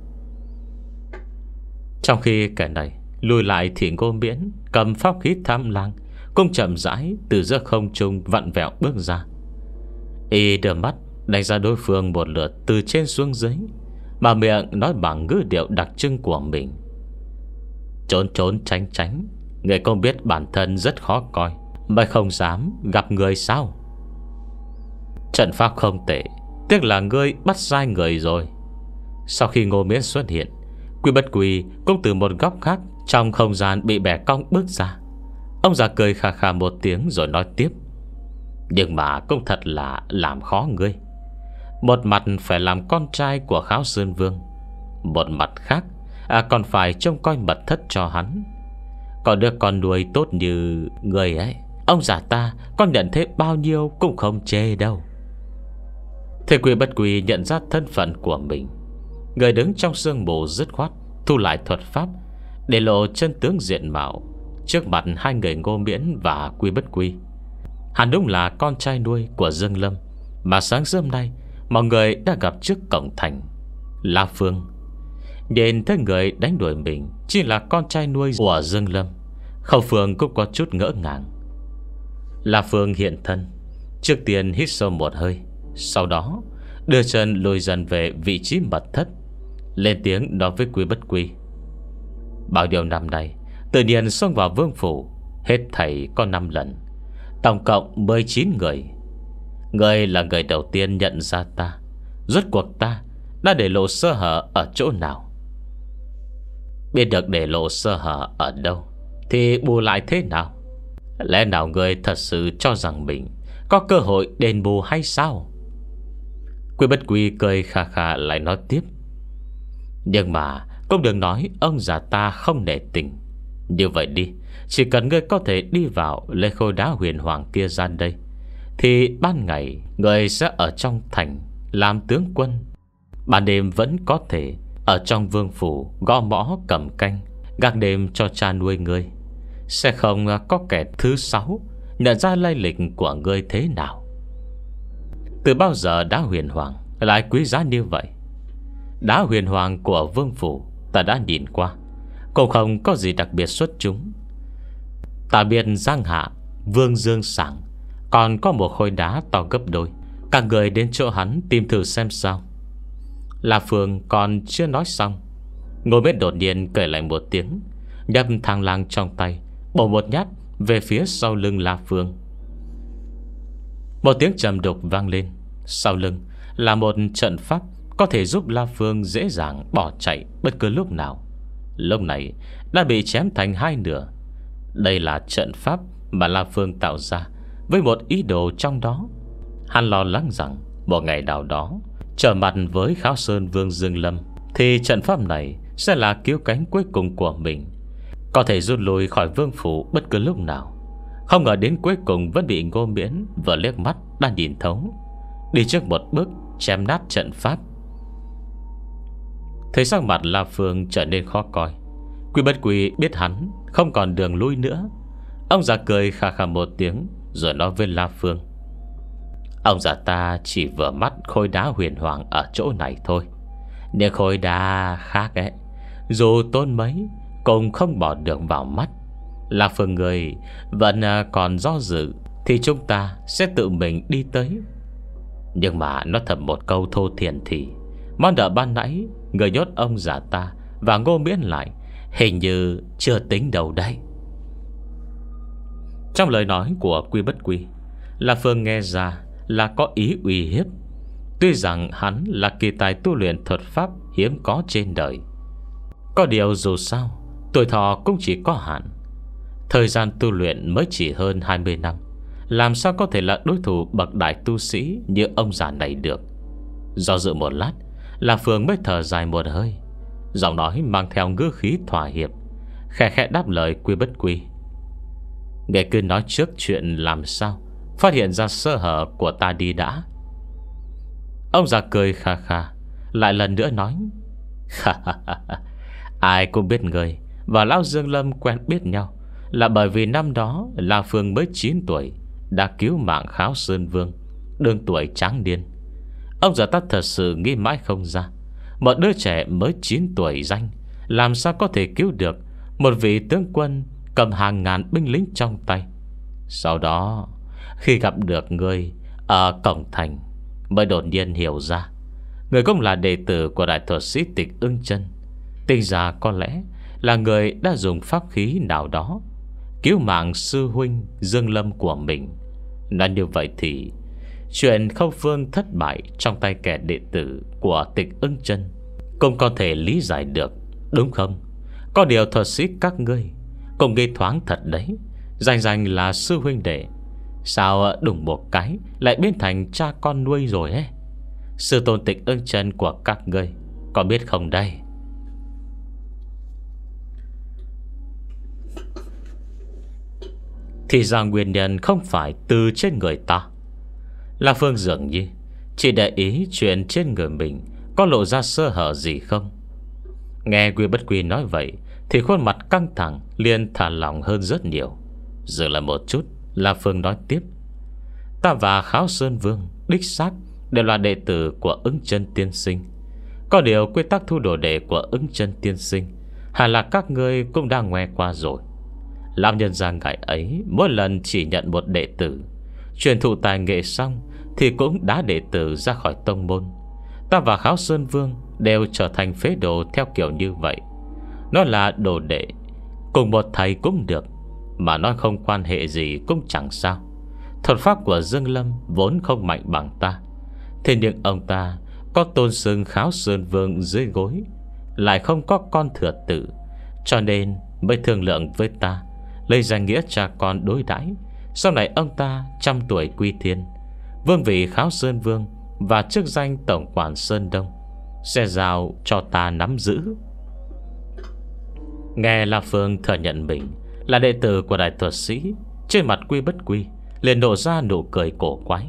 Trong khi kẻ này Lùi lại thì ngô miễn Cầm pháp khí tham lang cung chậm rãi từ giữa không trung vặn vẹo bước ra Y đưa mắt Đánh ra đối phương một lượt từ trên xuống dưới Mà miệng nói bằng ngữ điệu đặc trưng của mình Trốn trốn tránh tránh Người không biết bản thân rất khó coi Mới không dám gặp người sao Trận pháp không tệ Tiếc là ngươi bắt sai người rồi Sau khi ngô miễn xuất hiện Quy bất quy cũng từ một góc khác Trong không gian bị bẻ cong bước ra Ông già cười khà khà một tiếng rồi nói tiếp Nhưng mà cũng thật là làm khó ngươi Một mặt phải làm con trai của Kháo Sơn Vương Một mặt khác à, Còn phải trông coi mật thất cho hắn Còn đứa con nuôi tốt như ngươi ấy Ông già ta có nhận thế bao nhiêu cũng không chê đâu Thầy quỷ bất quỷ nhận ra thân phận của mình Người đứng trong sương mù dứt khoát Thu lại thuật pháp Để lộ chân tướng diện mạo Trước mặt hai người ngô miễn và quy bất quy Hắn đúng là con trai nuôi của Dương Lâm Mà sáng sớm nay Mọi người đã gặp trước cổng thành La Phương Nhìn thấy người đánh đuổi mình Chỉ là con trai nuôi của Dương Lâm Khẩu Phương cũng có chút ngỡ ngàng La Phương hiện thân Trước tiên hít sâu một hơi Sau đó đưa chân lùi dần về vị trí mật thất Lên tiếng nói với quý bất quy: Bao điều năm này Tự nhiên xông vào vương phủ Hết thầy có 5 lần Tổng cộng 19 người Người là người đầu tiên nhận ra ta Rốt cuộc ta Đã để lộ sơ hở ở chỗ nào Biết được để lộ sơ hở ở đâu Thì bù lại thế nào Lẽ nào người thật sự cho rằng mình Có cơ hội đền bù hay sao Quy bất quy cười khà khà lại nói tiếp Nhưng mà Cũng đừng nói ông già ta không nể tình Như vậy đi Chỉ cần ngươi có thể đi vào Lê khôi đá huyền hoàng kia gian đây Thì ban ngày Ngươi sẽ ở trong thành Làm tướng quân Ban đêm vẫn có thể Ở trong vương phủ Gõ mõ cầm canh Gác đêm cho cha nuôi ngươi sẽ không có kẻ thứ sáu Nhận ra lai lịch của ngươi thế nào Từ bao giờ đá huyền hoàng Lại quý giá như vậy Đá huyền hoàng của vương phủ Ta đã nhìn qua Cũng không có gì đặc biệt xuất chúng Ta biết Giang Hạ Vương Dương Sảng Còn có một khối đá to gấp đôi Cả người đến chỗ hắn tìm thử xem sao La Phương còn chưa nói xong Ngồi bếp đột nhiên cười lại một tiếng đâm thang lang trong tay Bổ một nhát về phía sau lưng La Phương Một tiếng trầm đục vang lên Sau lưng là một trận pháp Có thể giúp La Phương dễ dàng bỏ chạy bất cứ lúc nào Lúc này đã bị chém thành hai nửa Đây là trận pháp mà La Phương tạo ra Với một ý đồ trong đó Hắn lo lắng rằng một ngày nào đó Trở mặt với Kháo Sơn Vương Dương Lâm Thì trận pháp này sẽ là cứu cánh cuối cùng của mình có thể rút lui khỏi vương phủ bất cứ lúc nào Không ngờ đến cuối cùng vẫn bị ngô miễn Và liếc mắt đang nhìn thấu Đi trước một bước chém nát trận pháp Thấy sắc mặt La Phương trở nên khó coi Quy bất Quy biết hắn Không còn đường lui nữa Ông già cười khà khà một tiếng Rồi nói với La Phương Ông già ta chỉ vừa mắt khối đá huyền hoàng ở chỗ này thôi nếu khối đá khác ấy Dù tôn mấy cũng không bỏ được vào mắt là Phương người Vẫn à, còn do dự Thì chúng ta sẽ tự mình đi tới Nhưng mà nó thầm một câu thô thiền thì Món nợ ban nãy Người nhốt ông giả ta Và ngô miễn lại Hình như chưa tính đầu đây Trong lời nói của Quy Bất Quy là Phương nghe ra Là có ý uy hiếp Tuy rằng hắn là kỳ tài tu luyện thuật pháp hiếm có trên đời Có điều dù sao Tuổi thọ cũng chỉ có hạn Thời gian tu luyện mới chỉ hơn 20 năm Làm sao có thể là đối thủ bậc đại tu sĩ Như ông già này được Do dự một lát Là Phương mới thở dài một hơi Giọng nói mang theo ngữ khí thỏa hiệp Khẽ khẽ đáp lời quy bất quy Nghe cứ nói trước chuyện làm sao Phát hiện ra sơ hở của ta đi đã Ông già cười khà khà Lại lần nữa nói Ai cũng biết người và Lão Dương Lâm quen biết nhau Là bởi vì năm đó La Phương mới 9 tuổi Đã cứu mạng Kháo Sơn Vương Đương tuổi tráng điên Ông giờ ta thật sự nghĩ mãi không ra Một đứa trẻ mới 9 tuổi danh Làm sao có thể cứu được Một vị tướng quân Cầm hàng ngàn binh lính trong tay Sau đó Khi gặp được người Ở cổng thành Mới đột nhiên hiểu ra Người cũng là đệ tử của đại thuật sĩ tịch ưng chân Tinh ra có lẽ là người đã dùng pháp khí nào đó Cứu mạng sư huynh Dương Lâm của mình Nói như vậy thì Chuyện Khâu Phương thất bại Trong tay kẻ đệ tử của tịch ưng chân Cũng có thể lý giải được Đúng không Có điều thuật sĩ các ngươi Cũng gây thoáng thật đấy Danh danh là sư huynh đệ Sao đùng một cái Lại biến thành cha con nuôi rồi ấy Sư tôn tịch ưng chân của các ngươi Có biết không đây Thì ra nguyên nhân không phải từ trên người ta La Phương dường như Chỉ để ý chuyện trên người mình Có lộ ra sơ hở gì không Nghe Quy Bất Quy nói vậy Thì khuôn mặt căng thẳng liền thả lỏng hơn rất nhiều Giờ là một chút La Phương nói tiếp Ta và Kháo Sơn Vương Đích xác đều là đệ tử của ứng chân tiên sinh Có điều quy tắc thu đồ đệ của ứng chân tiên sinh Hẳn là các ngươi cũng đang nghe qua rồi Lão nhân gia ngài ấy Mỗi lần chỉ nhận một đệ tử Truyền thụ tài nghệ xong Thì cũng đã đệ tử ra khỏi tông môn Ta và Kháo Sơn Vương Đều trở thành phế đồ theo kiểu như vậy Nó là đồ đệ Cùng một thầy cũng được Mà nó không quan hệ gì cũng chẳng sao Thuật pháp của Dương Lâm Vốn không mạnh bằng ta Thế nhưng ông ta Có tôn sưng Kháo Sơn Vương dưới gối Lại không có con thừa tử Cho nên mới thương lượng với ta Lấy danh nghĩa cha con đối đãi Sau này ông ta trăm tuổi quy thiên Vương vị kháo sơn vương Và chức danh tổng quản sơn đông Sẽ giao cho ta nắm giữ Nghe La Phương thừa nhận mình Là đệ tử của đại thuật sĩ Trên mặt quy bất quy Liền nổ ra nụ cười cổ quái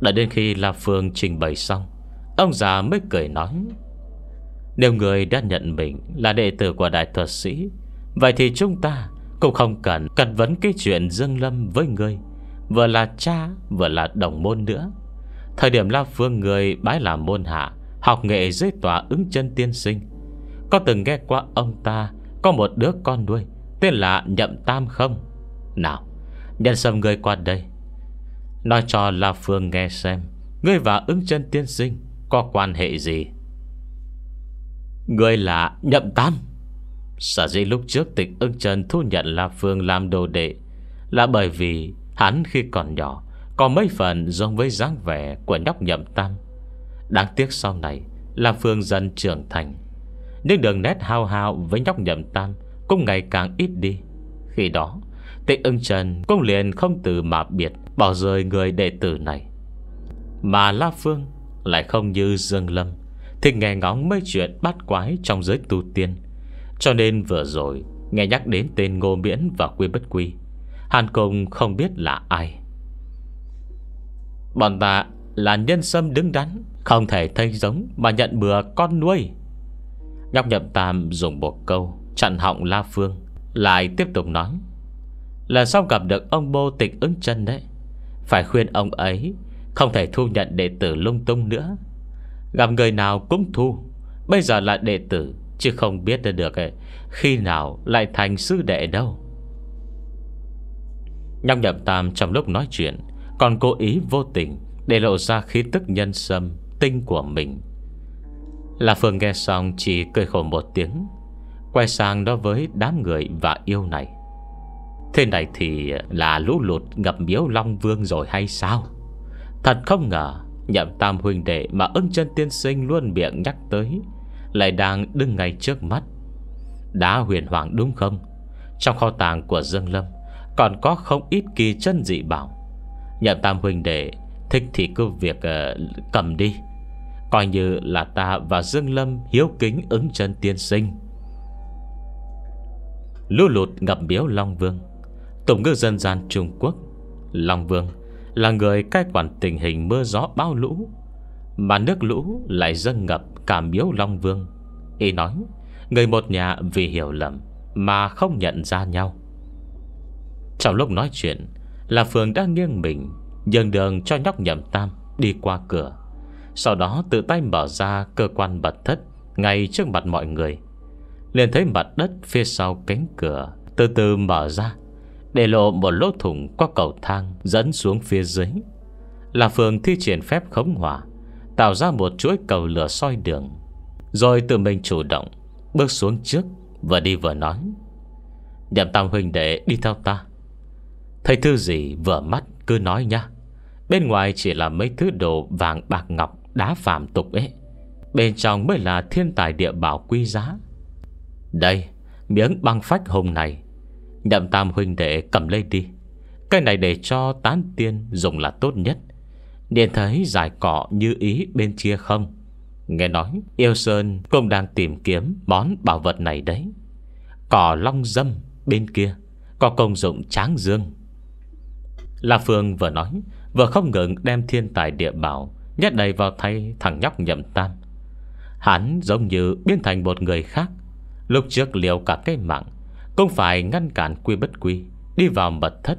Đã đến khi La Phương trình bày xong Ông già mới cười nói Nếu người đã nhận mình Là đệ tử của đại thuật sĩ Vậy thì chúng ta cũng không cần cần vấn cái chuyện Dương Lâm với người Vừa là cha vừa là đồng môn nữa Thời điểm La Phương người bái làm môn hạ Học nghệ dưới tòa ứng chân tiên sinh Có từng nghe qua ông ta Có một đứa con nuôi Tên là Nhậm Tam không Nào nhận xâm người qua đây Nói cho La Phương nghe xem Ngươi và ứng chân tiên sinh Có quan hệ gì Ngươi là Nhậm Tam Sở dĩ lúc trước tịch ưng trần thu nhận La Phương làm đồ đệ Là bởi vì hắn khi còn nhỏ Có mấy phần giống với dáng vẻ của nhóc nhậm tam Đáng tiếc sau này La Phương dần trưởng thành Nhưng đường nét hao hao với nhóc nhậm tam Cũng ngày càng ít đi Khi đó Tịch ưng trần cũng liền không từ mà biệt Bỏ rơi người đệ tử này Mà La Phương lại không như Dương Lâm Thì nghe ngóng mấy chuyện bắt quái trong giới tu tiên cho nên vừa rồi Nghe nhắc đến tên Ngô Miễn và Quy Bất Quy Hàn Công không biết là ai Bọn ta là nhân sâm đứng đắn Không thể thay giống mà nhận bừa con nuôi Nhóc nhậm tam dùng một câu Chặn họng La Phương Lại tiếp tục nói là sau gặp được ông bô tịch ứng chân đấy Phải khuyên ông ấy Không thể thu nhận đệ tử lung tung nữa Gặp người nào cũng thu Bây giờ là đệ tử Chứ không biết được ấy, Khi nào lại thành sư đệ đâu Nhóc nhậm tam trong lúc nói chuyện Còn cố ý vô tình Để lộ ra khí tức nhân sâm Tinh của mình Là Phương nghe xong chỉ cười khổ một tiếng Quay sang đó với đám người và yêu này Thế này thì là lũ lụt ngập miếu Long Vương rồi hay sao Thật không ngờ Nhậm tam huynh đệ mà ưng chân tiên sinh luôn miệng nhắc tới lại đang đứng ngay trước mắt Đá huyền hoàng đúng không Trong kho tàng của Dương Lâm Còn có không ít kỳ chân dị bảo Nhậm tam huynh đệ Thích thì cứ việc uh, cầm đi Coi như là ta và Dương Lâm Hiếu kính ứng chân tiên sinh Lũ lụt ngập miếu Long Vương Tổng ngư dân gian Trung Quốc Long Vương là người cai quản tình hình mưa gió bão lũ Mà nước lũ lại dâng ngập Cảm miếu Long Vương Y nói Người một nhà vì hiểu lầm Mà không nhận ra nhau Trong lúc nói chuyện Là Phương đã nghiêng mình Dường đường cho nhóc nhậm tam Đi qua cửa Sau đó tự tay mở ra cơ quan bật thất Ngay trước mặt mọi người liền thấy mặt đất phía sau cánh cửa Từ từ mở ra Để lộ một lỗ thủng qua cầu thang Dẫn xuống phía dưới Là Phương thi triển phép khống hỏa Tạo ra một chuỗi cầu lửa soi đường Rồi tự mình chủ động Bước xuống trước Vừa đi vừa nói Nhậm tam huynh đệ đi theo ta Thầy thư gì vừa mắt cứ nói nha Bên ngoài chỉ là mấy thứ đồ vàng bạc ngọc đá phạm tục ấy Bên trong mới là thiên tài địa bảo quý giá Đây Miếng băng phách hùng này Nhậm tam huynh đệ cầm lấy đi Cái này để cho tán tiên dùng là tốt nhất Nhìn thấy giải cỏ như ý bên chia không Nghe nói Yêu Sơn cũng đang tìm kiếm Món bảo vật này đấy Cỏ long dâm bên kia Có công dụng tráng dương La Phương vừa nói Vừa không ngừng đem thiên tài địa bảo Nhét đầy vào thay thằng nhóc nhậm tam Hắn giống như biến thành một người khác Lúc trước liều cả cái mạng Cũng phải ngăn cản quy bất quy Đi vào mật thất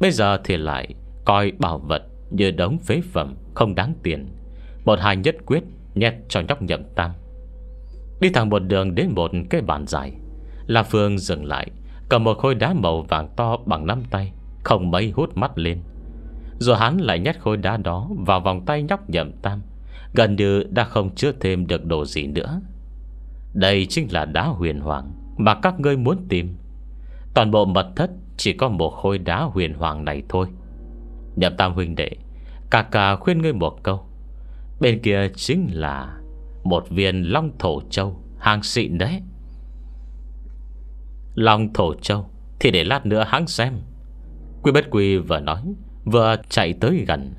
Bây giờ thì lại coi bảo vật như đống phế phẩm không đáng tiền Một hai nhất quyết nhét cho nhóc nhậm tam Đi thẳng một đường đến một cái bàn dài La Phương dừng lại Cầm một khối đá màu vàng to bằng nắm tay Không mấy hút mắt lên Rồi hắn lại nhét khối đá đó Vào vòng tay nhóc nhậm tam Gần như đã không chứa thêm được đồ gì nữa Đây chính là đá huyền hoàng Mà các ngươi muốn tìm Toàn bộ mật thất chỉ có một khối đá huyền hoàng này thôi Nhậm tam huynh đệ Cà cà khuyên ngươi một câu Bên kia chính là Một viên long thổ châu Hàng xịn đấy Long thổ châu Thì để lát nữa hắn xem Quy bất quy vừa nói Vừa chạy tới gần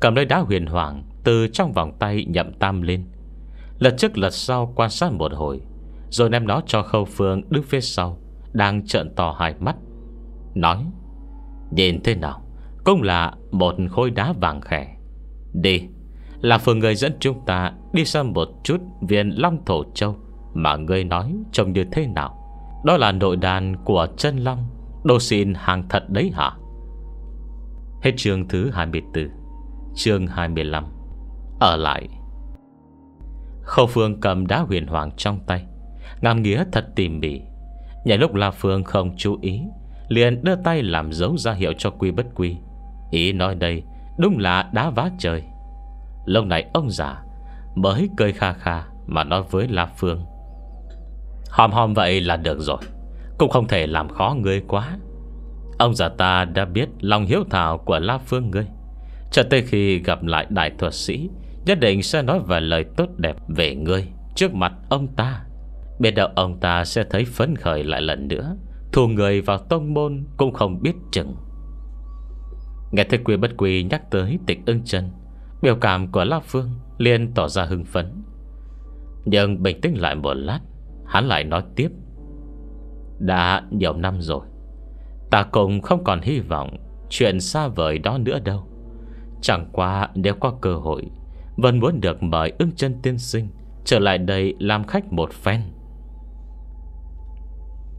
Cầm lấy đá huyền hoàng Từ trong vòng tay nhậm tam lên Lật trước lật sau quan sát một hồi Rồi đem nó cho khâu phương đứng phía sau Đang trợn to hai mắt Nói Nhìn thế nào cũng là một khối đá vàng khẻ Đi Là phường người dẫn chúng ta Đi xem một chút viên Long Thổ Châu Mà ngươi nói trông như thế nào Đó là nội đàn của chân Long Đồ xin hàng thật đấy hả Hết chương thứ 24 Chương 25 Ở lại Khâu Phương cầm đá huyền hoàng trong tay Ngam nghĩa thật tỉ mỉ Nhảy lúc La Phương không chú ý Liền đưa tay làm dấu ra hiệu cho Quy bất Quy Ý nói đây đúng là đá vá trời Lâu này ông già Mới cười kha kha Mà nói với La Phương Hòm hòm vậy là được rồi Cũng không thể làm khó ngươi quá Ông già ta đã biết Lòng hiếu thảo của La Phương ngươi Cho tới khi gặp lại đại thuật sĩ Nhất định sẽ nói vài lời tốt đẹp Về ngươi trước mặt ông ta Biết đâu ông ta sẽ thấy phấn khởi lại lần nữa Thù người vào tông môn Cũng không biết chừng Nghe thấy quy bất quy nhắc tới tịch ưng chân Biểu cảm của La Phương liền tỏ ra hưng phấn Nhưng bình tĩnh lại một lát Hắn lại nói tiếp Đã nhiều năm rồi Ta cũng không còn hy vọng Chuyện xa vời đó nữa đâu Chẳng qua nếu có cơ hội Vẫn muốn được mời ưng chân tiên sinh Trở lại đây làm khách một phen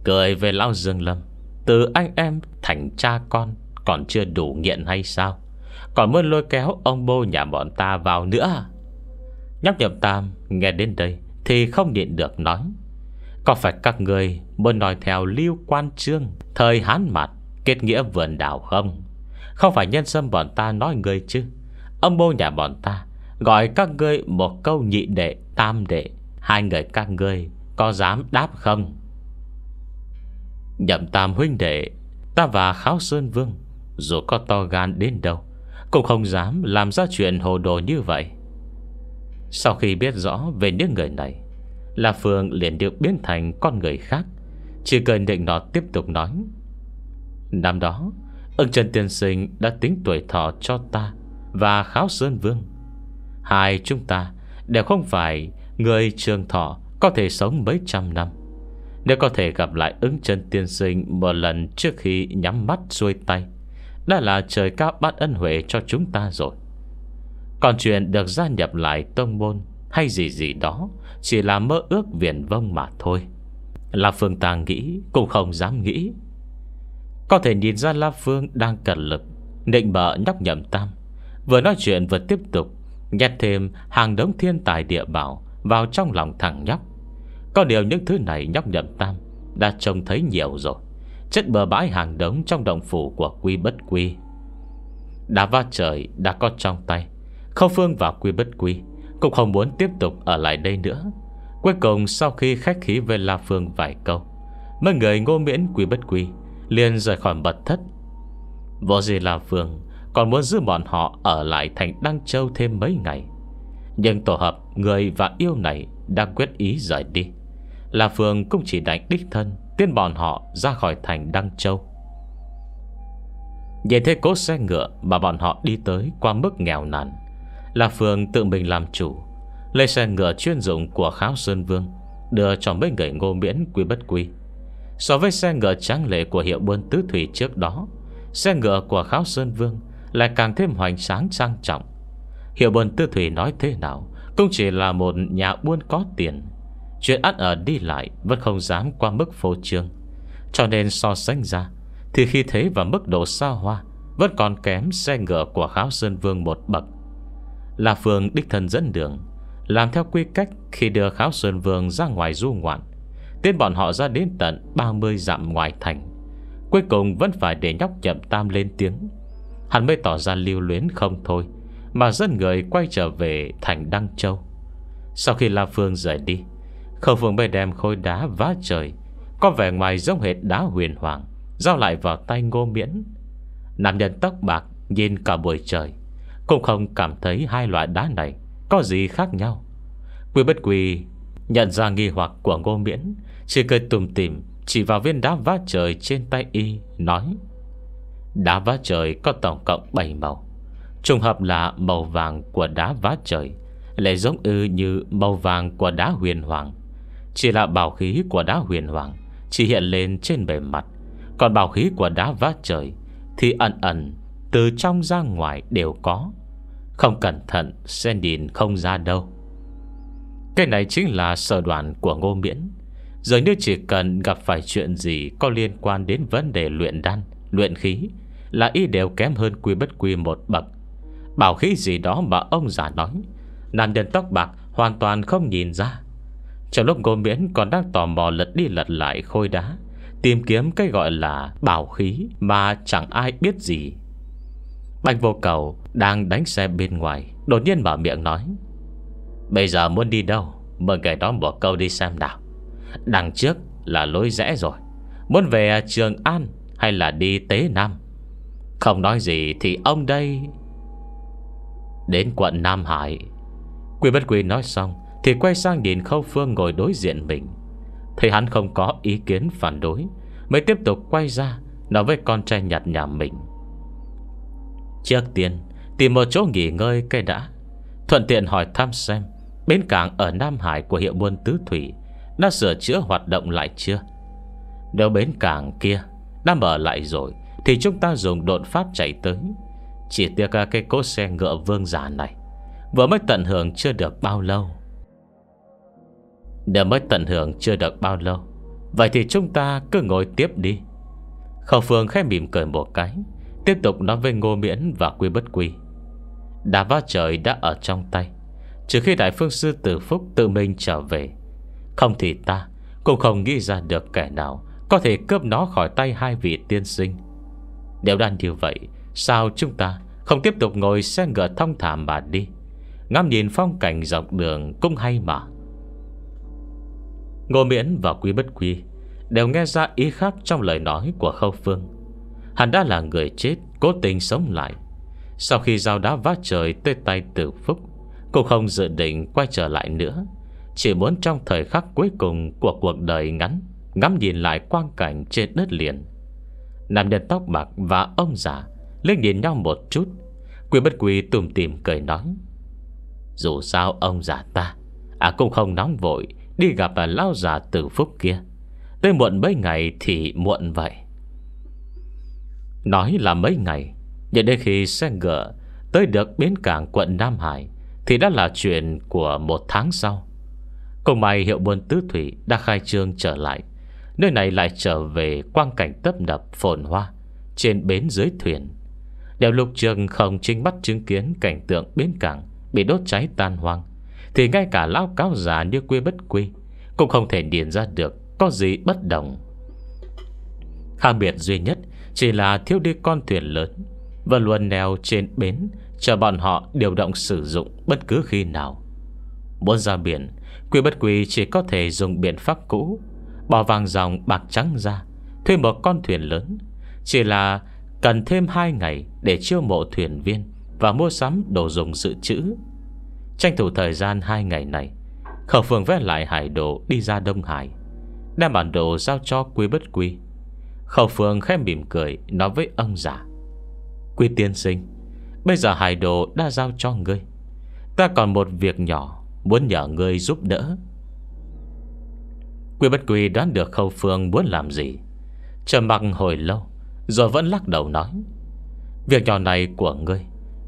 Cười về Lão Dương Lâm Từ anh em thành cha con còn chưa đủ nghiện hay sao Còn muốn lôi kéo ông bô nhà bọn ta vào nữa à? Nhóc nhậm tam nghe đến đây Thì không nhịn được nói Có phải các người muốn nói theo lưu quan trương Thời hán mặt Kết nghĩa vườn đảo không Không phải nhân sâm bọn ta nói người chứ Ông bô nhà bọn ta Gọi các ngươi một câu nhị đệ tam đệ Hai người các ngươi Có dám đáp không Nhậm tam huynh đệ Ta và Kháo Sơn Vương dù có to gan đến đâu Cũng không dám làm ra chuyện hồ đồ như vậy Sau khi biết rõ về những người này La Phương liền được biến thành con người khác Chỉ cần định nó tiếp tục nói Năm đó Ưng Trần Tiên Sinh đã tính tuổi thọ cho ta Và Kháo Sơn Vương Hai chúng ta Đều không phải người trường thọ Có thể sống mấy trăm năm Nếu có thể gặp lại ứng chân tiên sinh Một lần trước khi nhắm mắt xuôi tay đã là trời cao ban ân huệ cho chúng ta rồi Còn chuyện được gia nhập lại tông môn Hay gì gì đó Chỉ là mơ ước viển vông mà thôi La Phương Tàng nghĩ Cũng không dám nghĩ Có thể nhìn ra La Phương đang cần lực Định bợ nhóc nhậm tam Vừa nói chuyện vừa tiếp tục Nhét thêm hàng đống thiên tài địa bảo Vào trong lòng thằng nhóc Có điều những thứ này nhóc nhậm tam Đã trông thấy nhiều rồi Chết bờ bãi hàng đống trong động phủ của Quy Bất Quy Đã va trời đã có trong tay Khâu Phương và Quy Bất Quy Cũng không muốn tiếp tục ở lại đây nữa Cuối cùng sau khi khách khí với La Phương vài câu Mấy người ngô miễn Quy Bất Quy liền rời khỏi mật thất Vô gì La Phương còn muốn giữ bọn họ ở lại thành Đăng Châu thêm mấy ngày Nhưng tổ hợp người và yêu này đang quyết ý rời đi La Phương cũng chỉ đánh đích thân tiến bọn họ ra khỏi thành Đăng Châu Nhìn thấy cố xe ngựa Mà bọn họ đi tới qua mức nghèo nàn Là phường tự mình làm chủ Lấy xe ngựa chuyên dụng của Kháo Sơn Vương Đưa cho mấy người ngô miễn quy bất quy So với xe ngựa tráng lệ của hiệu buôn tứ thủy trước đó Xe ngựa của Kháo Sơn Vương Lại càng thêm hoành sáng trang trọng Hiệu buôn tứ thủy nói thế nào Cũng chỉ là một nhà buôn có tiền Chuyện ăn ở đi lại Vẫn không dám qua mức phô trương Cho nên so sánh ra Thì khi thế và mức độ xa hoa Vẫn còn kém xe ngựa của Kháo Sơn Vương một bậc Là Phương đích thân dẫn đường Làm theo quy cách Khi đưa Kháo Sơn Vương ra ngoài du ngoạn Tiến bọn họ ra đến tận 30 dặm ngoài thành Cuối cùng vẫn phải để nhóc chậm tam lên tiếng Hắn mới tỏ ra lưu luyến không thôi Mà dân người quay trở về thành Đăng Châu Sau khi La Phương rời đi Khâu phượng bê đem khối đá vá trời Có vẻ ngoài giống hệt đá huyền hoàng Giao lại vào tay ngô miễn Nam nhân tóc bạc Nhìn cả buổi trời Cũng không cảm thấy hai loại đá này Có gì khác nhau Quy bất quỳ nhận ra nghi hoặc của ngô miễn Chỉ cười tùm tìm Chỉ vào viên đá vá trời trên tay y Nói Đá vá trời có tổng cộng 7 màu Trùng hợp là màu vàng của đá vá trời Lại giống ư như màu vàng của đá huyền hoàng chỉ là bảo khí của đá huyền hoàng Chỉ hiện lên trên bề mặt Còn bảo khí của đá vá trời Thì ẩn ẩn Từ trong ra ngoài đều có Không cẩn thận sẽ nhìn không ra đâu Cái này chính là sở đoạn của Ngô Miễn Giờ nếu chỉ cần gặp phải chuyện gì Có liên quan đến vấn đề luyện đan Luyện khí Là y đều kém hơn quy bất quy một bậc Bảo khí gì đó mà ông già nói Nam nhân tóc bạc hoàn toàn không nhìn ra trong lúc ngô miễn còn đang tò mò lật đi lật lại khôi đá Tìm kiếm cái gọi là bảo khí mà chẳng ai biết gì Bạch vô cầu đang đánh xe bên ngoài Đột nhiên mở miệng nói Bây giờ muốn đi đâu Mời kẻ đó bỏ câu đi xem nào Đằng trước là lối rẽ rồi Muốn về Trường An Hay là đi Tế Nam Không nói gì thì ông đây Đến quận Nam Hải Quy bất quy nói xong thì quay sang nhìn Khâu Phương ngồi đối diện mình Thấy hắn không có ý kiến phản đối Mới tiếp tục quay ra Nói với con trai nhặt nhà mình Trước tiên Tìm một chỗ nghỉ ngơi cây đã Thuận tiện hỏi thăm xem Bến cảng ở Nam Hải của hiệu buôn Tứ Thủy Đã sửa chữa hoạt động lại chưa Nếu bến cảng kia Đã mở lại rồi Thì chúng ta dùng đột pháp chạy tới Chỉ tiếc à, cái cốt xe ngựa vương giả này Vừa mới tận hưởng chưa được bao lâu nếu mới tận hưởng chưa được bao lâu Vậy thì chúng ta cứ ngồi tiếp đi Khẩu Phương khẽ mỉm cười một cái Tiếp tục nói với Ngô Miễn và Quy Bất Quy Đá vá trời đã ở trong tay Trừ khi Đại Phương Sư Tử Phúc tự mình trở về Không thì ta Cũng không nghĩ ra được kẻ nào Có thể cướp nó khỏi tay hai vị tiên sinh Nếu đang như vậy Sao chúng ta không tiếp tục ngồi xe ngựa thông thả mà đi Ngắm nhìn phong cảnh dọc đường cũng hay mà Ngô Miễn và Quý Bất Quý Đều nghe ra ý khác trong lời nói của Khâu Phương Hắn đã là người chết Cố tình sống lại Sau khi dao đá vác trời tê tay tử phúc Cũng không dự định quay trở lại nữa Chỉ muốn trong thời khắc cuối cùng Của cuộc đời ngắn Ngắm nhìn lại quang cảnh trên đất liền Nam nhân tóc bạc và ông già liếc nhìn nhau một chút Quy bất quy tùm tìm cười nói Dù sao ông già ta À cũng không nóng vội Đi gặp à lao giả tử phúc kia Tới muộn mấy ngày thì muộn vậy Nói là mấy ngày Nhưng đến khi xe ngựa Tới được bến cảng quận Nam Hải Thì đã là chuyện của một tháng sau Cùng may hiệu buôn tứ thủy Đã khai trương trở lại Nơi này lại trở về quang cảnh tấp nập phồn hoa Trên bến dưới thuyền Đèo lục trường không chính bắt chứng kiến cảnh tượng bến cảng Bị đốt cháy tan hoang thì ngay cả lão cáo già như quê bất quy Cũng không thể điền ra được Có gì bất đồng Khác biệt duy nhất Chỉ là thiếu đi con thuyền lớn Và luôn neo trên bến Chờ bọn họ điều động sử dụng Bất cứ khi nào Muốn ra biển Quy bất quy chỉ có thể dùng biện pháp cũ Bỏ vàng dòng bạc trắng ra Thuê một con thuyền lớn Chỉ là cần thêm 2 ngày Để chiêu mộ thuyền viên Và mua sắm đồ dùng dự trữ Tranh thủ thời gian hai ngày này Khẩu phường vẽ lại hải đồ đi ra Đông Hải Đem bản đồ giao cho Quy Bất Quy Khẩu phường khẽ mỉm cười Nói với ông giả Quy tiên sinh Bây giờ hải đồ đã giao cho ngươi Ta còn một việc nhỏ Muốn nhờ ngươi giúp đỡ Quy bất quy đoán được Khẩu phương muốn làm gì Trầm mặc hồi lâu Rồi vẫn lắc đầu nói Việc nhỏ này của ngươi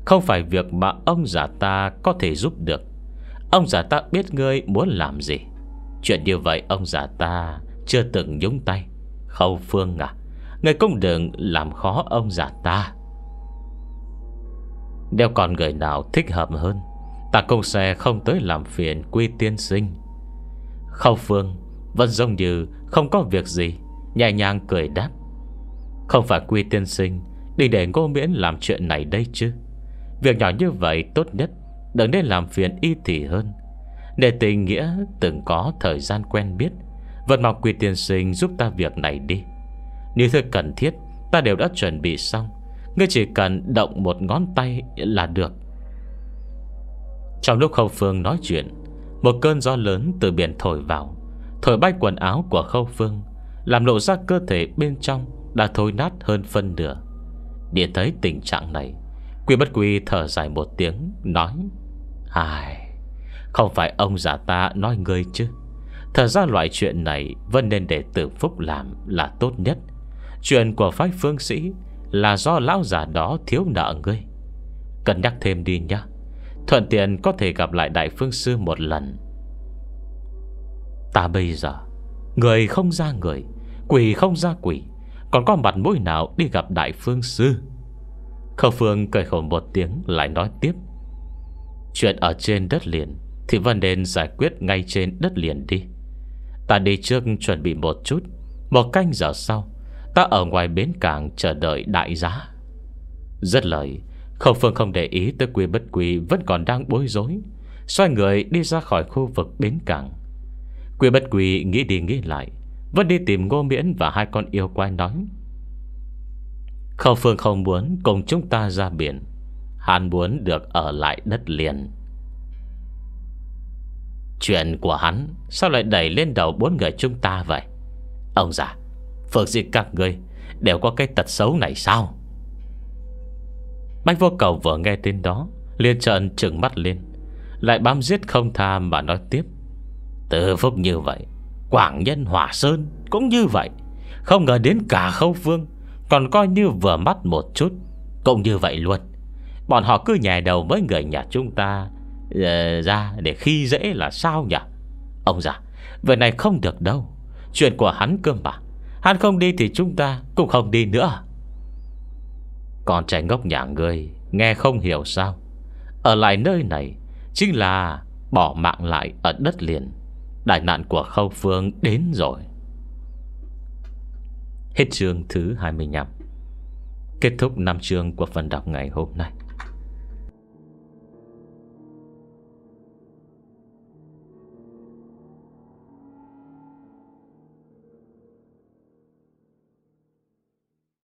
không phải việc mà ông già ta có thể giúp được Ông già ta biết ngươi muốn làm gì Chuyện như vậy ông già ta chưa từng nhúng tay Khâu Phương à Ngươi cũng đừng làm khó ông già ta Đeo còn người nào thích hợp hơn Ta cũng sẽ không tới làm phiền quy tiên sinh Khâu Phương Vẫn giống như không có việc gì Nhẹ nhàng cười đáp Không phải quy tiên sinh Đi để ngô miễn làm chuyện này đây chứ Việc nhỏ như vậy tốt nhất Đừng nên làm phiền y thì hơn Để tình nghĩa từng có thời gian quen biết Vật mọc quỳ tiên sinh giúp ta việc này đi Nếu thứ cần thiết Ta đều đã chuẩn bị xong Ngươi chỉ cần động một ngón tay là được Trong lúc Khâu Phương nói chuyện Một cơn gió lớn từ biển thổi vào Thổi bay quần áo của Khâu Phương Làm lộ ra cơ thể bên trong Đã thối nát hơn phân nửa Để thấy tình trạng này Quy bất quy thở dài một tiếng Nói Ai Không phải ông già ta nói ngươi chứ Thật ra loại chuyện này Vẫn nên để tử phúc làm là tốt nhất Chuyện của phái phương sĩ Là do lão già đó thiếu nợ ngươi Cần nhắc thêm đi nhá Thuận tiện có thể gặp lại đại phương sư một lần Ta bây giờ Người không ra người Quỷ không ra quỷ Còn có mặt mũi nào đi gặp đại phương sư Khâu Phương cười khổ một tiếng Lại nói tiếp Chuyện ở trên đất liền Thì vẫn nên giải quyết ngay trên đất liền đi Ta đi trước chuẩn bị một chút Một canh giờ sau Ta ở ngoài bến cảng chờ đợi đại giá Rất lời Khâu Phương không để ý tới quy bất quy Vẫn còn đang bối rối Xoay người đi ra khỏi khu vực bến cảng Quy bất quy nghĩ đi nghĩ lại Vẫn đi tìm Ngô Miễn và hai con yêu quái nói Khâu Phương không muốn cùng chúng ta ra biển Hắn muốn được ở lại đất liền Chuyện của hắn Sao lại đẩy lên đầu bốn người chúng ta vậy Ông già Phượng gì các người Đều có cái tật xấu này sao Bách vô cầu vừa nghe tên đó liền trợn trừng mắt lên Lại bám giết không tha mà nói tiếp Từ phúc như vậy Quảng nhân hỏa sơn Cũng như vậy Không ngờ đến cả khâu phương còn coi như vừa mắt một chút Cũng như vậy luôn Bọn họ cứ nhè đầu với người nhà chúng ta uh, Ra để khi dễ là sao nhỉ Ông già Về này không được đâu Chuyện của hắn cơ mà Hắn không đi thì chúng ta cũng không đi nữa còn trẻ ngốc nhà ngươi Nghe không hiểu sao Ở lại nơi này Chính là bỏ mạng lại ở đất liền Đại nạn của Khâu Phương đến rồi Hết chương thứ 25 Kết thúc năm chương của phần đọc ngày hôm nay